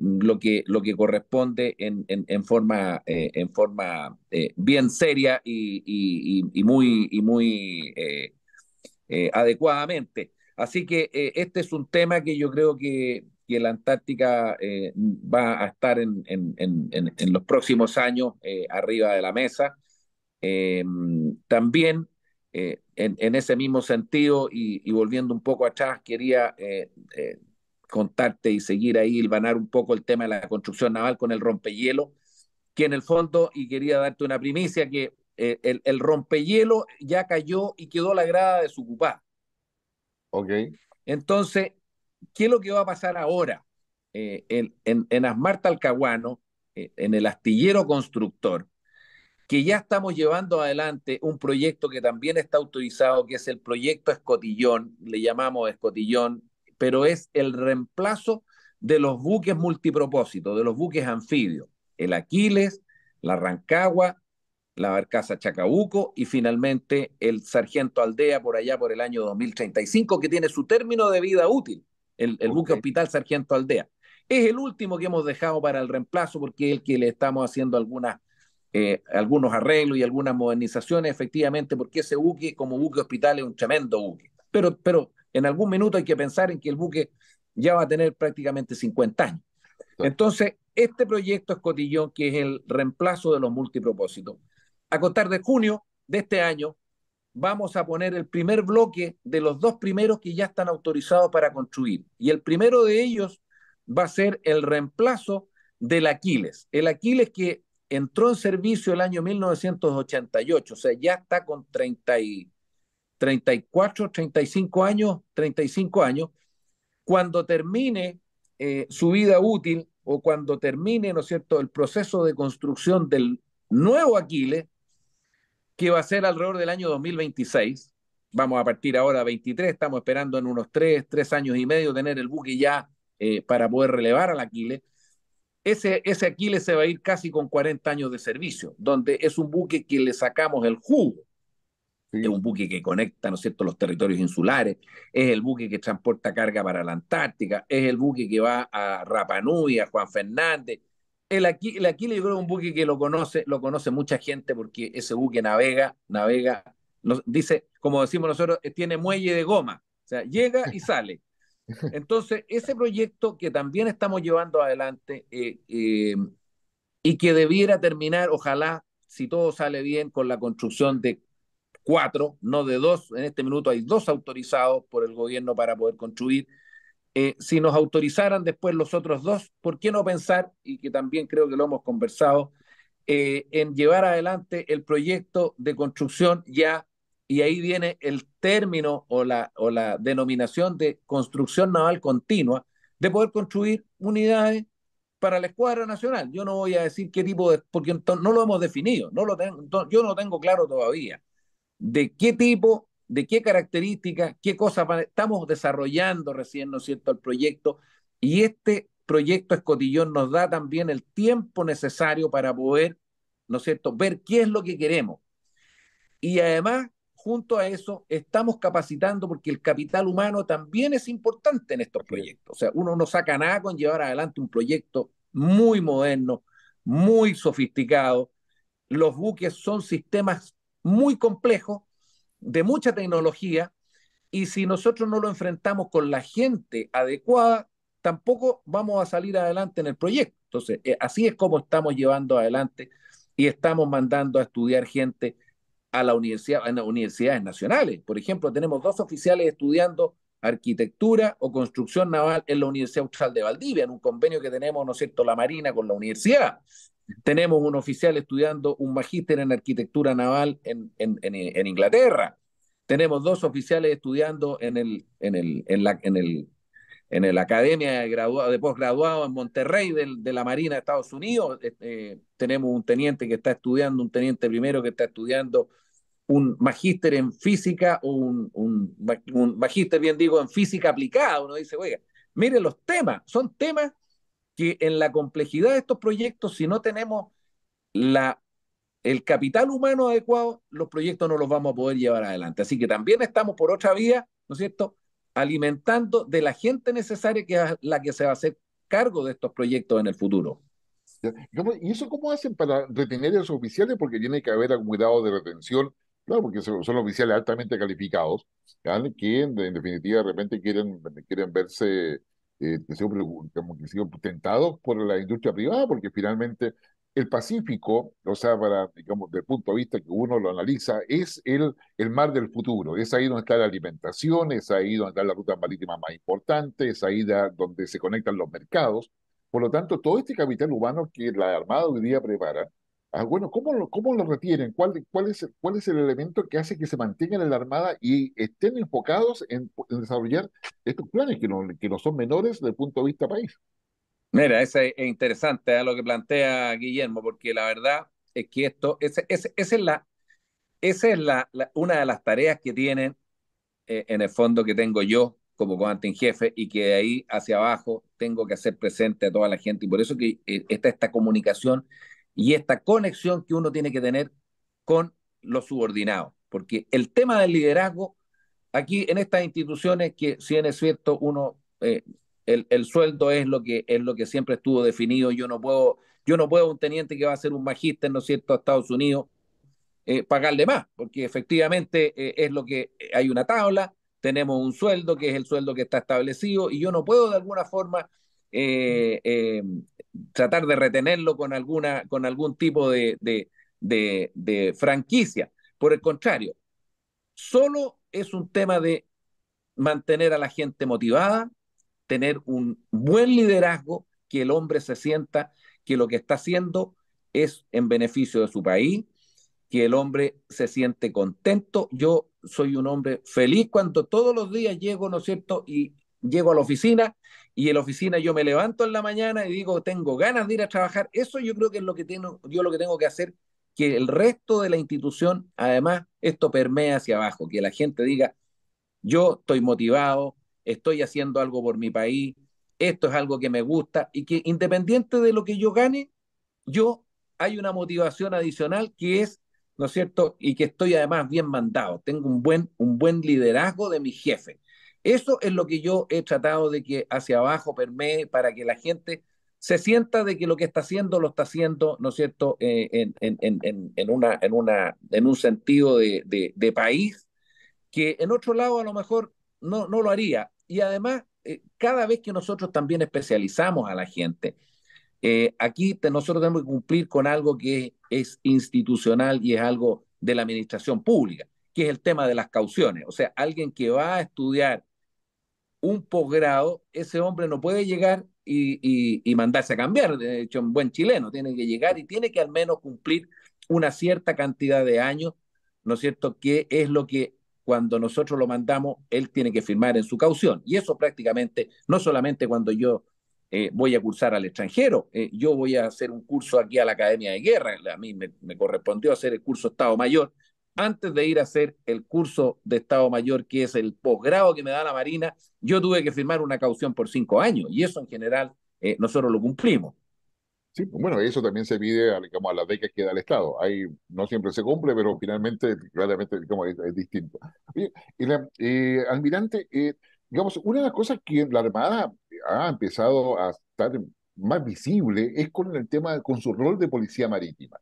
lo, que, lo que corresponde en, forma, en forma bien seria y, muy, y muy adecuadamente. Así que este es un tema que yo creo que, que la Antártica eh, va a estar en, los próximos años eh, arriba de la mesa. Em, también eh, en, ese mismo sentido y, volviendo un poco atrás, quería contarte y seguir ahí, ilvanar un poco el tema de la construcción naval con el rompehielo, que en el fondo, y quería darte una primicia, que el, el rompehielo ya cayó y quedó la grada de desocupada. Ok. Entonces, ¿qué es lo que va a pasar ahora? Eh, en, en, Asmar Talcahuano, eh, en el astillero constructor, que ya estamos llevando adelante un proyecto que también está autorizado, que es el proyecto Escotillón, le llamamos Escotillón, pero es el reemplazo de los buques multipropósitos, de los buques anfibios, el Aquiles, la Rancagua, la barcaza Chacabuco y finalmente el Sargento Aldea por allá por el año 2035, que tiene su término de vida útil el, buque hospital Sargento Aldea. Es el último que hemos dejado para el reemplazo porque es el que le estamos haciendo eh, algunos arreglos y algunas modernizaciones, efectivamente, porque ese buque como buque hospital es un tremendo buque. Pero, pero en algún minuto hay que pensar en que el buque ya va a tener prácticamente 50 años. Entonces, este proyecto Escotillón, que es el reemplazo de los multipropósitos, a contar de junio de este año, vamos a poner el primer bloque de los dos primeros que ya están autorizados para construir. Y el primero de ellos va a ser el reemplazo del Aquiles. El Aquiles que entró en servicio el año 1988, o sea, ya está con 34, 35 años, 35 años. Cuando termine eh, su vida útil o cuando termine, ¿no es cierto?, el proceso de construcción del nuevo Aquiles, que va a ser alrededor del año 2026. Vamos a partir ahora 23, estamos esperando en unos tres, tres años y medio tener el buque ya eh, para poder relevar al Aquiles. Ese, ese Aquiles se va a ir casi con 40 años de servicio, donde es un buque que le sacamos el jugo. Es un buque que conecta, ¿no es cierto?, los territorios insulares, es el buque que transporta carga para la Antártica, es el buque que va a Rapanui, a Juan Fernández, el aquí el un buque que lo conoce, lo conoce mucha gente porque ese buque navega, navega, nos, dice, como decimos nosotros, eh, tiene muelle de goma, o sea, llega y (laughs) sale. Entonces, ese proyecto que también estamos llevando adelante eh, eh, y que debiera terminar, ojalá, si todo sale bien, con la construcción de cuatro, no de dos, en este minuto hay dos autorizados por el gobierno para poder construir eh, si nos autorizaran después los otros dos, ¿por qué no pensar, y que también creo que lo hemos conversado, eh, en llevar adelante el proyecto de construcción ya, y ahí viene el término o la, o la denominación de construcción naval continua, de poder construir unidades para la escuadra nacional. Yo no voy a decir qué tipo de, porque no lo hemos definido, no lo tengo, yo no tengo claro todavía de qué tipo de qué características, qué cosas estamos desarrollando recién, ¿no es cierto?, el proyecto. Y este proyecto escotillón nos da también el tiempo necesario para poder, ¿no es cierto?, ver qué es lo que queremos. Y además, junto a eso, estamos capacitando porque el capital humano también es importante en estos proyectos. O sea, uno no saca nada con llevar adelante un proyecto muy moderno, muy sofisticado. Los buques son sistemas muy complejos de mucha tecnología y si nosotros no lo enfrentamos con la gente adecuada, tampoco vamos a salir adelante en el proyecto. Entonces, eh, así es como estamos llevando adelante y estamos mandando a estudiar gente a la universidad, en las universidades nacionales. Por ejemplo, tenemos dos oficiales estudiando arquitectura o construcción naval en la Universidad Austral de Valdivia, en un convenio que tenemos, ¿no es cierto?, la Marina con la universidad. Tenemos un oficial estudiando un magíster en arquitectura naval en, en, Inglaterra. Tenemos dos oficiales estudiando en, el, en, el, en, la, en, el, en la Academia de, graduado, en Monterrey de, la Marina de Estados Unidos. Eh, eh, tenemos un teniente que está estudiando, un teniente primero que está estudiando un magíster en física o un, un, un magíster, bien digo, en física aplicada. Uno dice, oiga, miren los temas, son temas que en la complejidad de estos proyectos, si no tenemos la, el capital humano adecuado, los proyectos no los vamos a poder llevar adelante. Así que también estamos por otra vía, ¿no es cierto?, alimentando de la gente necesaria que es la que se va a hacer cargo de estos proyectos en el futuro. ¿Y eso cómo hacen para retener a esos oficiales? Porque tiene que haber algún grado de retención, claro, porque son oficiales altamente calificados, ¿vale? que en, definitiva de repente quieren, quieren verse que, eh, se como que por la industria privada, porque finalmente el Pacífico, o sea, para, digamos, del punto de vista que uno lo analiza, es el, el mar del futuro. Es ahí donde está la alimentación, es ahí donde está la ruta marítima más importante, es ahí donde se conectan los mercados. Por lo tanto, todo este capital humano que la Armada hoy día prepara, Ah, bueno, ¿cómo lo, cómo lo retienen? ¿Cuál, cuál, es, ¿Cuál es el elemento que hace que se mantengan en la Armada y estén enfocados en, desarrollar estos planes que no, que no son menores desde el punto de vista país? Mira, eso es interesante ¿eh? lo que plantea Guillermo, porque la verdad es que esto, esa es, es, la, esa es la, una de las tareas que tienen eh, en el fondo que tengo yo como comandante en jefe y que de ahí hacia abajo tengo que hacer presente a toda la gente. Y por eso que eh, está esta comunicación y esta conexión que uno tiene que tener con los subordinados. Porque el tema del liderazgo, aquí en estas instituciones, que si bien es cierto, uno, eh, el, sueldo es lo, que, es lo que siempre estuvo definido, yo no puedo, yo no puedo un teniente que va a ser un magíster, ¿no es cierto?, a Estados Unidos, eh, pagarle más, porque efectivamente eh, es lo que hay una tabla, tenemos un sueldo que es el sueldo que está establecido y yo no puedo de alguna forma eh, eh, tratar de retenerlo con, alguna, con algún tipo de, franquicia. Por el contrario, solo es un tema de mantener a la gente motivada, tener un buen liderazgo, que el hombre se sienta que lo que está haciendo es en beneficio de su país, que el hombre se siente contento. Yo soy un hombre feliz cuando todos los días llego, ¿no es cierto? Y llego a la oficina y en la oficina yo me levanto en la mañana y digo, tengo ganas de ir a trabajar. Eso yo creo que es lo que tengo, yo lo que tengo que hacer, que el resto de la institución, además, esto permea hacia abajo, que la gente diga, yo estoy motivado, estoy haciendo algo por mi país, esto es algo que me gusta y que independiente de lo que yo gane, yo hay una motivación adicional que es, ¿no es cierto? Y que estoy además bien mandado, tengo un buen, un buen liderazgo de mi jefe. Eso es lo que yo he tratado de que hacia abajo permee para que la gente se sienta de que lo que está haciendo lo está haciendo, ¿no es cierto?, eh, en, un sentido de, país que en otro lado a lo mejor no, no lo haría. Y además, eh, cada vez que nosotros también especializamos a la gente, eh, aquí nosotros tenemos que cumplir con algo que es institucional y es algo de la administración pública, que es el tema de las cauciones. O sea, alguien que va a estudiar un posgrado, ese hombre no puede llegar y, mandarse a cambiar, de hecho, un buen chileno, tiene que llegar y tiene que al menos cumplir una cierta cantidad de años, ¿no es cierto? Que es lo que cuando nosotros lo mandamos, él tiene que firmar en su caución. Y eso prácticamente, no solamente cuando yo eh, voy a cursar al extranjero, eh, yo voy a hacer un curso aquí a la Academia de Guerra, a mí me correspondió hacer el curso Estado Mayor, antes de ir a hacer el curso de Estado Mayor, que es el posgrado que me da la Marina, yo tuve que firmar una caución por cinco años y eso en general eh, nosotros lo cumplimos. Sí, pues bueno, eso también se pide a, a las becas que da el Estado. Ahí no siempre se cumple, pero finalmente, claramente, es, distinto. almirante, eh, digamos, una de las cosas que la Armada ha empezado a estar más visible es con el tema, con su rol de policía marítima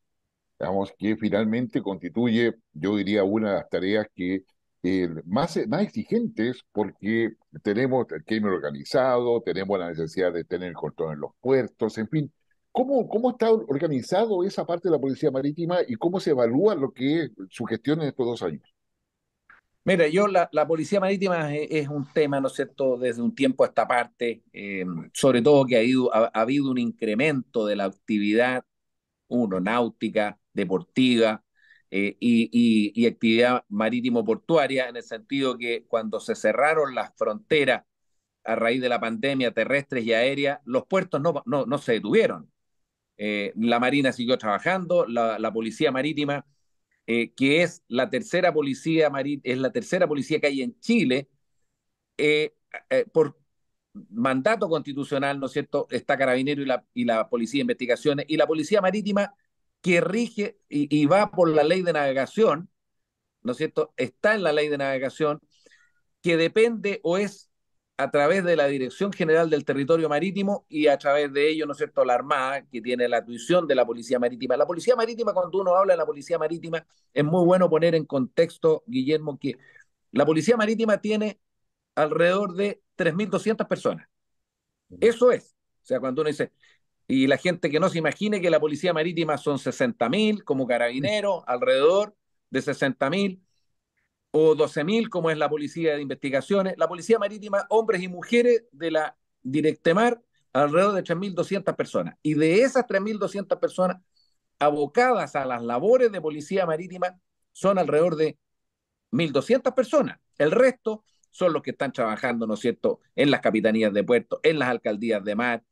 digamos, que finalmente constituye, yo diría, una de las tareas que eh, más, más exigentes porque tenemos el crimen organizado, tenemos la necesidad de tener el control en los puertos, en fin. ¿Cómo, ¿Cómo está organizado esa parte de la Policía Marítima y cómo se evalúa lo que es su gestión en estos dos años? Mira, yo la, Policía Marítima es, un tema, ¿no es cierto?, desde un tiempo a esta parte, em, sobre todo que ha, ha habido un incremento de la actividad, uno, náutica, deportiva eh, y, actividad marítimo-portuaria, en el sentido que cuando se cerraron las fronteras a raíz de la pandemia terrestres y aéreas, los puertos no, no, no se detuvieron. Eh, la Marina siguió trabajando, la, Policía Marítima, eh, que es la, tercera policía es la tercera policía que hay en Chile, por, mandato constitucional, ¿no es cierto? Está Carabinero y la, y la Policía de Investigaciones y la Policía Marítima que rige y, va por la ley de navegación, ¿no es cierto? Está en la ley de navegación, que depende o es a través de la Dirección General del Territorio Marítimo y a través de ello, ¿no es cierto?, la Armada, que tiene la tuición de la Policía Marítima. La Policía Marítima, cuando uno habla de la Policía Marítima, es muy bueno poner en contexto, Guillermo, que la Policía Marítima tiene alrededor de 3.200 personas. Eso es. O sea, cuando uno dice, y la gente que no se imagine que la policía marítima son 60.000 mil como carabineros, alrededor de 60.000, mil, o doce mil como es la policía de investigaciones, la policía marítima, hombres y mujeres de la Directemar, alrededor de 3.200 personas. Y de esas 3.200 personas abocadas a las labores de policía marítima, son alrededor de 1.200 personas. El resto son los que están trabajando, ¿no es cierto?, en las capitanías de Puerto, en las alcaldías de mar,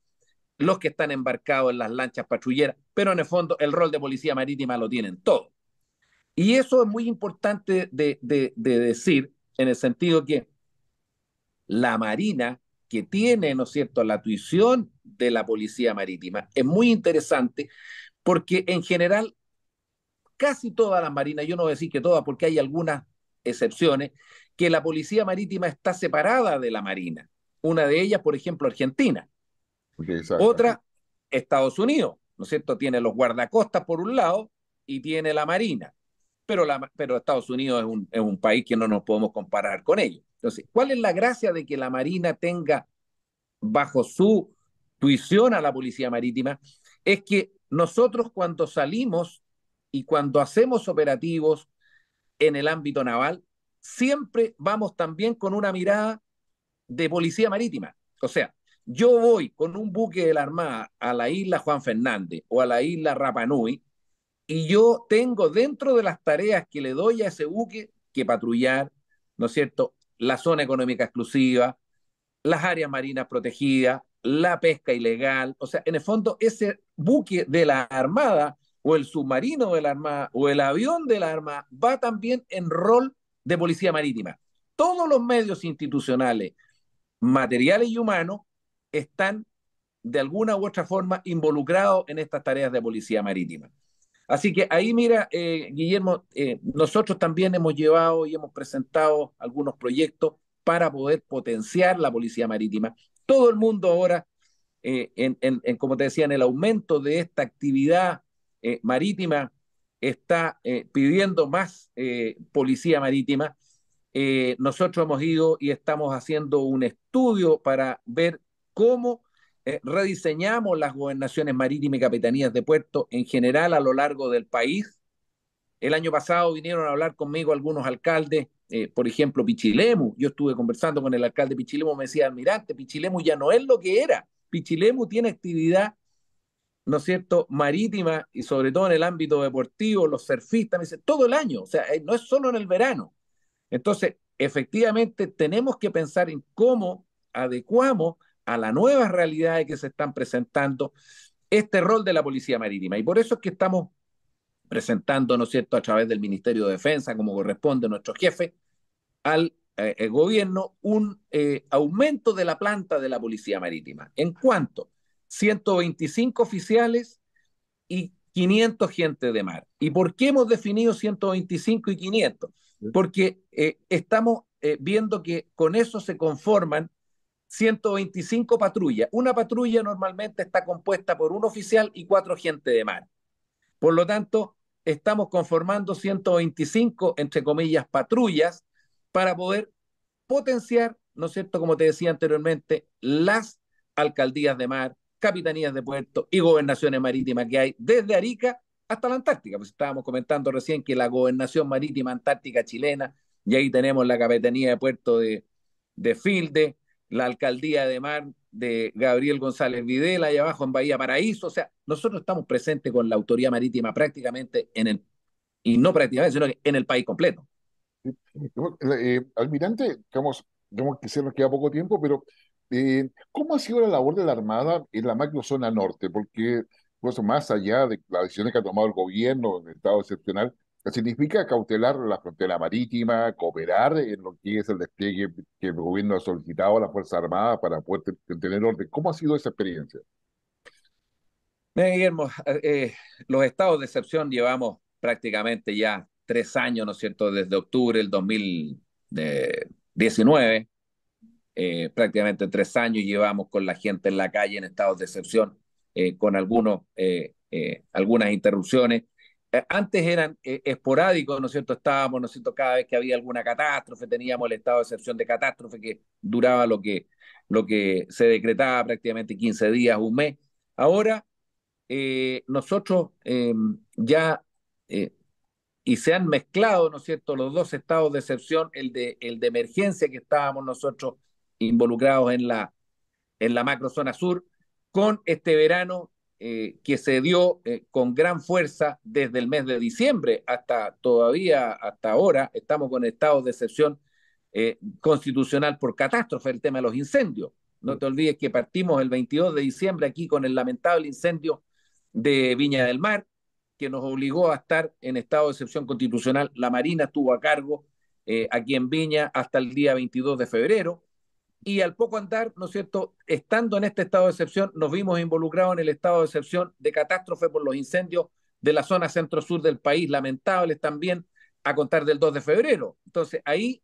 los que están embarcados en las lanchas patrulleras, pero en el fondo el rol de policía marítima lo tienen todos. Y eso es muy importante de, de, decir en el sentido que la Marina, que tiene, ¿no es cierto?, la tuición de la Policía Marítima, es muy interesante porque en general casi todas las marinas, yo no voy a decir que todas porque hay algunas excepciones, que la Policía Marítima está separada de la Marina. Una de ellas, por ejemplo, Argentina. Otra, Estados Unidos, ¿no es cierto? Tiene los guardacostas por un lado y tiene la Marina, pero, pero Estados Unidos es un, es un país que no nos podemos comparar con ellos. Entonces, ¿cuál es la gracia de que la Marina tenga bajo su tuición a la Policía Marítima? Es que nosotros cuando salimos y cuando hacemos operativos en el ámbito naval, siempre vamos también con una mirada de Policía Marítima. O sea, yo voy con un buque de la Armada a la isla Juan Fernández o a la isla Rapanui y yo tengo dentro de las tareas que le doy a ese buque que patrullar, ¿no es cierto?, la zona económica exclusiva, las áreas marinas protegidas, la pesca ilegal. O sea, en el fondo, ese buque de la Armada o el submarino de la Armada o el avión de la Armada va también en rol de policía marítima. Todos los medios institucionales, materiales y humanos están de alguna u otra forma involucrados en estas tareas de policía marítima. Así que ahí mira, eh, Guillermo, eh, nosotros también hemos llevado y hemos presentado algunos proyectos para poder potenciar la policía marítima. Todo el mundo ahora, eh, en, como te decía, en el aumento de esta actividad marítima, está pidiendo más policía marítima. nosotros hemos ido y estamos haciendo un estudio para ver cómo eh, rediseñamos las gobernaciones marítimas y capitanías de puerto en general a lo largo del país. El año pasado vinieron a hablar conmigo algunos alcaldes, eh, por ejemplo, Pichilemu. Yo estuve conversando con el alcalde Pichilemu, me decía, almirante, este Pichilemu ya no es lo que era. Pichilemu tiene actividad, ¿no es cierto?, marítima y sobre todo en el ámbito deportivo, los surfistas, me dice, todo el año, o sea, eh, no es solo en el verano. Entonces, efectivamente, tenemos que pensar en cómo adecuamos a las nuevas realidades que se están presentando este rol de la Policía Marítima. Y por eso es que estamos presentando, ¿no es cierto?, a través del Ministerio de Defensa, como corresponde nuestro jefe, al eh, gobierno, un eh, aumento de la planta de la Policía Marítima. ¿En cuánto? 125 oficiales y 500 gente de mar. ¿Y por qué hemos definido 125 y 500? Porque eh, estamos viendo que con eso se conforman 125 patrullas. Una patrulla normalmente está compuesta por un oficial y cuatro gente de mar. Por lo tanto, estamos conformando 125, entre comillas, patrullas para poder potenciar, ¿no es cierto?, como te decía anteriormente, las alcaldías de mar, capitanías de puerto y gobernaciones marítimas que hay desde Arica hasta la Antártica. Pues estábamos comentando recién que la gobernación marítima antártica chilena, y ahí tenemos la capitanía de puerto de, de Filde, la alcaldía de Mar de Gabriel González Videla, allá abajo en Bahía Paraíso. O sea, nosotros estamos presentes con la autoridad marítima prácticamente en el, y no prácticamente, sino en el país completo. Eh, almirante, digamos, que se nos queda poco tiempo, pero eh, ¿cómo ha sido la labor de la Armada en la macrozona norte? Porque, pues, más allá de las decisiones que ha tomado el gobierno en el estado excepcional, significa cautelar la frontera marítima, cooperar en lo que es el despliegue que el gobierno ha solicitado a las Fuerzas Armadas para poder tener orden. ¿Cómo ha sido esa experiencia? Bien, Guillermo, eh, eh, los estados de excepción llevamos prácticamente ya tres años, ¿no es cierto?, desde octubre del 2019. Eh, prácticamente tres años llevamos con la gente en la calle en estados de excepción, con algunos, algunas interrupciones eh, antes eran eh, esporádicos, ¿no es cierto? Estábamos, ¿no es cierto? Cada vez que había alguna catástrofe, teníamos el estado de excepción de catástrofe que duraba lo que, lo que se decretaba prácticamente 15 días, un mes. Ahora, eh, nosotros em, ya, y se han mezclado, ¿no es cierto?, los dos estados de excepción, el de, el de emergencia que estábamos nosotros involucrados en la, en la macro zona sur, con este verano eh, que se dio eh, con gran fuerza desde el mes de diciembre hasta todavía, hasta ahora, estamos con estado de excepción eh, constitucional por catástrofe, el tema de los incendios. No te olvides que partimos el 22 de diciembre aquí con el lamentable incendio de Viña del Mar, que nos obligó a estar en estado de excepción constitucional. La Marina estuvo a cargo aquí en Viña hasta el día 22 de febrero y al poco andar, ¿no es cierto?, estando en este estado de excepción, nos vimos involucrados en el estado de excepción de catástrofe por los incendios de la zona centro-sur del país, lamentables también a contar del 2 de febrero. Entonces, ahí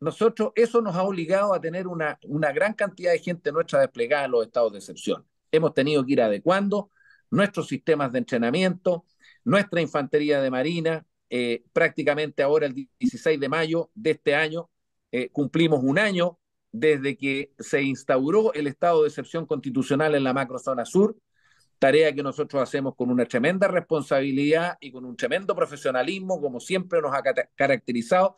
nosotros, eso nos ha obligado a tener una, gran cantidad de gente nuestra desplegada en los estados de excepción. Hemos tenido que ir adecuando nuestros sistemas de entrenamiento, nuestra infantería de marina, eh, prácticamente ahora el 16 de mayo de este año, eh, cumplimos un año desde que se instauró el estado de excepción constitucional en la macrozona sur, tarea que nosotros hacemos con una tremenda responsabilidad y con un tremendo profesionalismo, como siempre nos ha caracterizado.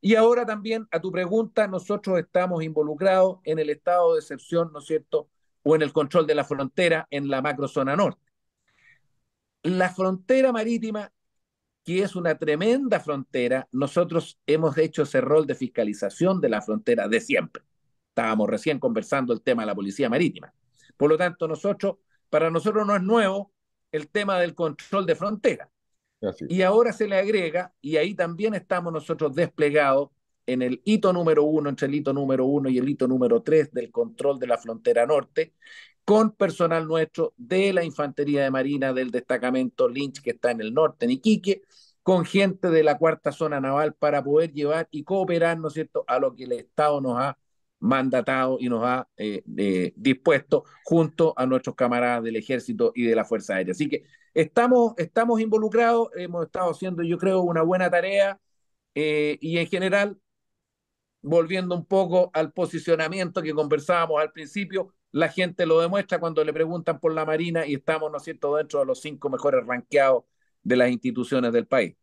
Y ahora también a tu pregunta, nosotros estamos involucrados en el estado de excepción, ¿no es cierto?, o en el control de la frontera en la macrozona norte. La frontera marítima, que es una tremenda frontera, nosotros hemos hecho ese rol de fiscalización de la frontera de siempre. Estábamos recién conversando el tema de la policía marítima. Por lo tanto, nosotros, para nosotros no es nuevo el tema del control de frontera. Y ahora se le agrega, y ahí también estamos nosotros desplegados en el hito número uno, entre el hito número uno y el hito número tres del control de la frontera norte, con personal nuestro de la Infantería de Marina del destacamento Lynch que está en el norte, en Iquique, con gente de la cuarta zona naval para poder llevar y cooperar, ¿no es cierto?, a lo que el Estado nos ha mandatado y nos ha eh, eh, dispuesto junto a nuestros camaradas del ejército y de la Fuerza Aérea. Así que estamos, estamos involucrados, hemos estado haciendo, yo creo, una buena tarea eh, y en general, volviendo un poco al posicionamiento que conversábamos al principio, la gente lo demuestra cuando le preguntan por la Marina y estamos, ¿no es cierto?, dentro de los cinco mejores ranqueados de las instituciones del país.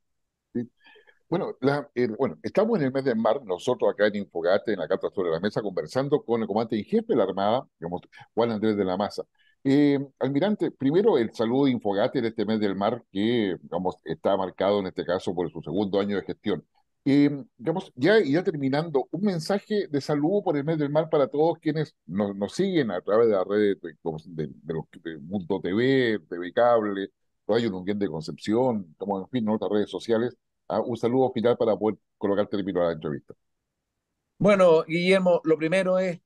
Bueno, la, bueno, estamos en el mes del mar, nosotros acá en Infogate, en la Carta sobre la Mesa, conversando con el comandante y jefe de la Armada, digamos, Juan Andrés de la Maza. Eh, almirante, primero el saludo de Infogate en este mes del mar, que digamos, está marcado en este caso por su segundo año de gestión. Eh, digamos, ya, ya terminando, un mensaje de saludo por el mes del mar para todos quienes nos, siguen a través de las redes de, los, Mundo TV, TV Cable, Radio bien de Concepción, como en fin, en otras redes sociales Ah, un saludo final para poder el primero a la entrevista. Bueno, Guillermo, lo primero es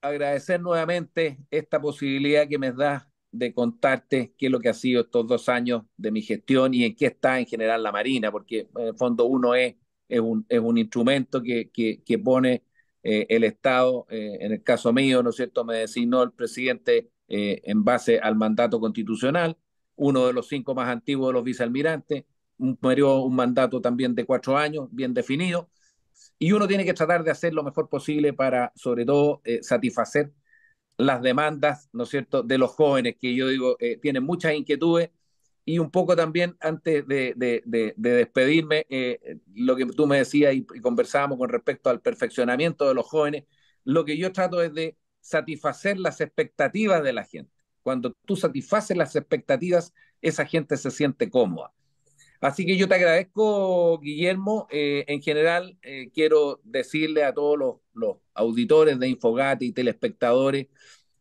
agradecer nuevamente esta posibilidad que me das de contarte qué es lo que ha sido estos dos años de mi gestión y en qué está en general la Marina, porque en el fondo uno es, es, un, instrumento que, que, pone eh, el Estado, eh, en el caso mío, ¿no es cierto?, me designó el presidente eh, en base al mandato constitucional, uno de los cinco más antiguos de los vicealmirantes, un periodo, un mandato también de cuatro años, bien definido, y uno tiene que tratar de hacer lo mejor posible para, sobre todo, eh, satisfacer las demandas, ¿no es cierto?, de los jóvenes, que yo digo, eh, tienen muchas inquietudes, y un poco también, antes de, despedirme, eh, lo que tú me decías y, y conversábamos con respecto al perfeccionamiento de los jóvenes, lo que yo trato es de satisfacer las expectativas de la gente. Cuando tú satisfaces las expectativas, esa gente se siente cómoda. Así que yo te agradezco, Guillermo. Eh, en general, eh, quiero decirle a todos los, auditores de y telespectadores,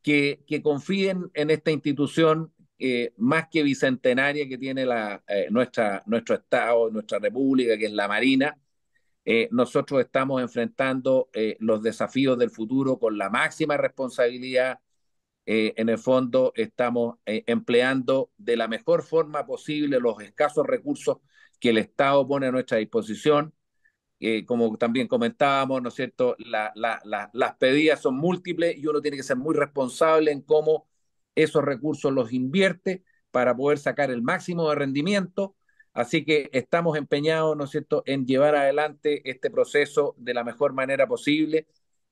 que, que confíen en esta institución eh, más que bicentenaria que tiene la, nuestra, nuestro Estado, nuestra República, que es la Marina. nosotros estamos enfrentando los desafíos del futuro con la máxima responsabilidad, eh, en el fondo estamos eh, empleando de la mejor forma posible los escasos recursos que el Estado pone a nuestra disposición. Eh, como también comentábamos, ¿no es cierto? las pedidas son múltiples y uno tiene que ser muy responsable en cómo esos recursos los invierte para poder sacar el máximo de rendimiento. Así que estamos empeñados, ¿no es cierto?, en llevar adelante este proceso de la mejor manera posible.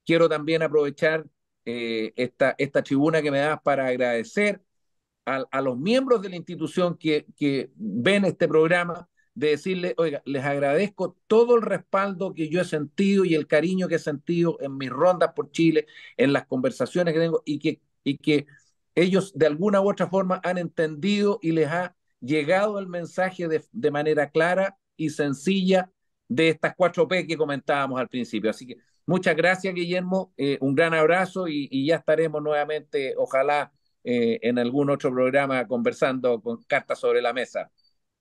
Quiero también aprovechar eh, esta, esta tribuna que me da para agradecer a, los miembros de la institución que, ven este programa, de decirles oiga, les agradezco todo el respaldo que yo he sentido y el cariño que he sentido en mis rondas por Chile, en las conversaciones que tengo y que, y que ellos de alguna u otra forma han entendido y les ha llegado el mensaje de, de manera clara y sencilla de estas cuatro P que comentábamos al principio. Así que Muchas gracias, Guillermo. Eh, un gran abrazo y, ya estaremos nuevamente, ojalá, eh, en algún otro programa conversando con cartas sobre la mesa.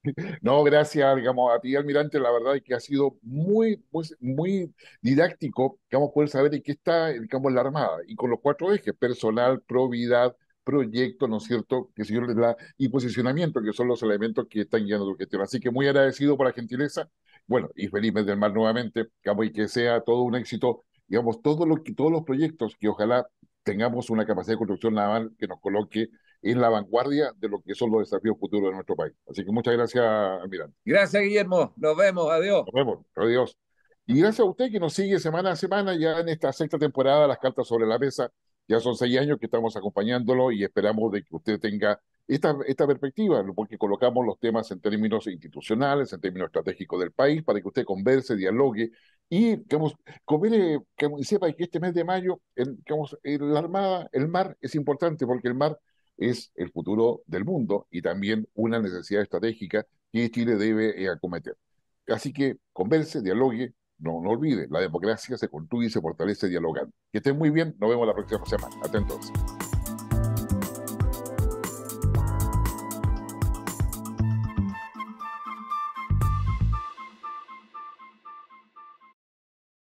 (laughs) No, gracias, digamos, a ti, almirante, la verdad es que ha sido muy, muy, pues, muy didáctico, digamos, poder saber en qué está, digamos, la Armada, y con los cuatro ejes, personal, probidad, proyecto, ¿no es cierto?, que señor, la, y posicionamiento, que son los elementos que están guiando tu gestión. Así que muy agradecido por la gentileza bueno, y mes del Mar nuevamente, y que sea todo un éxito, digamos, todos los proyectos que ojalá tengamos una capacidad de construcción naval que nos coloque en la vanguardia de lo que son los desafíos futuros de nuestro país. Así que muchas gracias, almirante. Gracias, Guillermo. Nos vemos. Adiós. Nos vemos. Adiós. Y gracias a usted que nos sigue semana a semana ya en esta sexta temporada Las Cartas sobre la Mesa. Ya son seis años que estamos acompañándolo y esperamos de que usted tenga esta, esta perspectiva, porque colocamos los temas en términos institucionales, en términos estratégicos del país, para que usted converse, dialogue y digamos, conviene, sepa que este mes de mayo, la Armada, el mar es importante porque el mar es el futuro del mundo y también una necesidad estratégica que Chile debe eh, acometer. Así que converse, dialogue, no, no olvide, la democracia se construye y se fortalece dialogando. Que estén muy bien, nos vemos la próxima semana. Hasta entonces.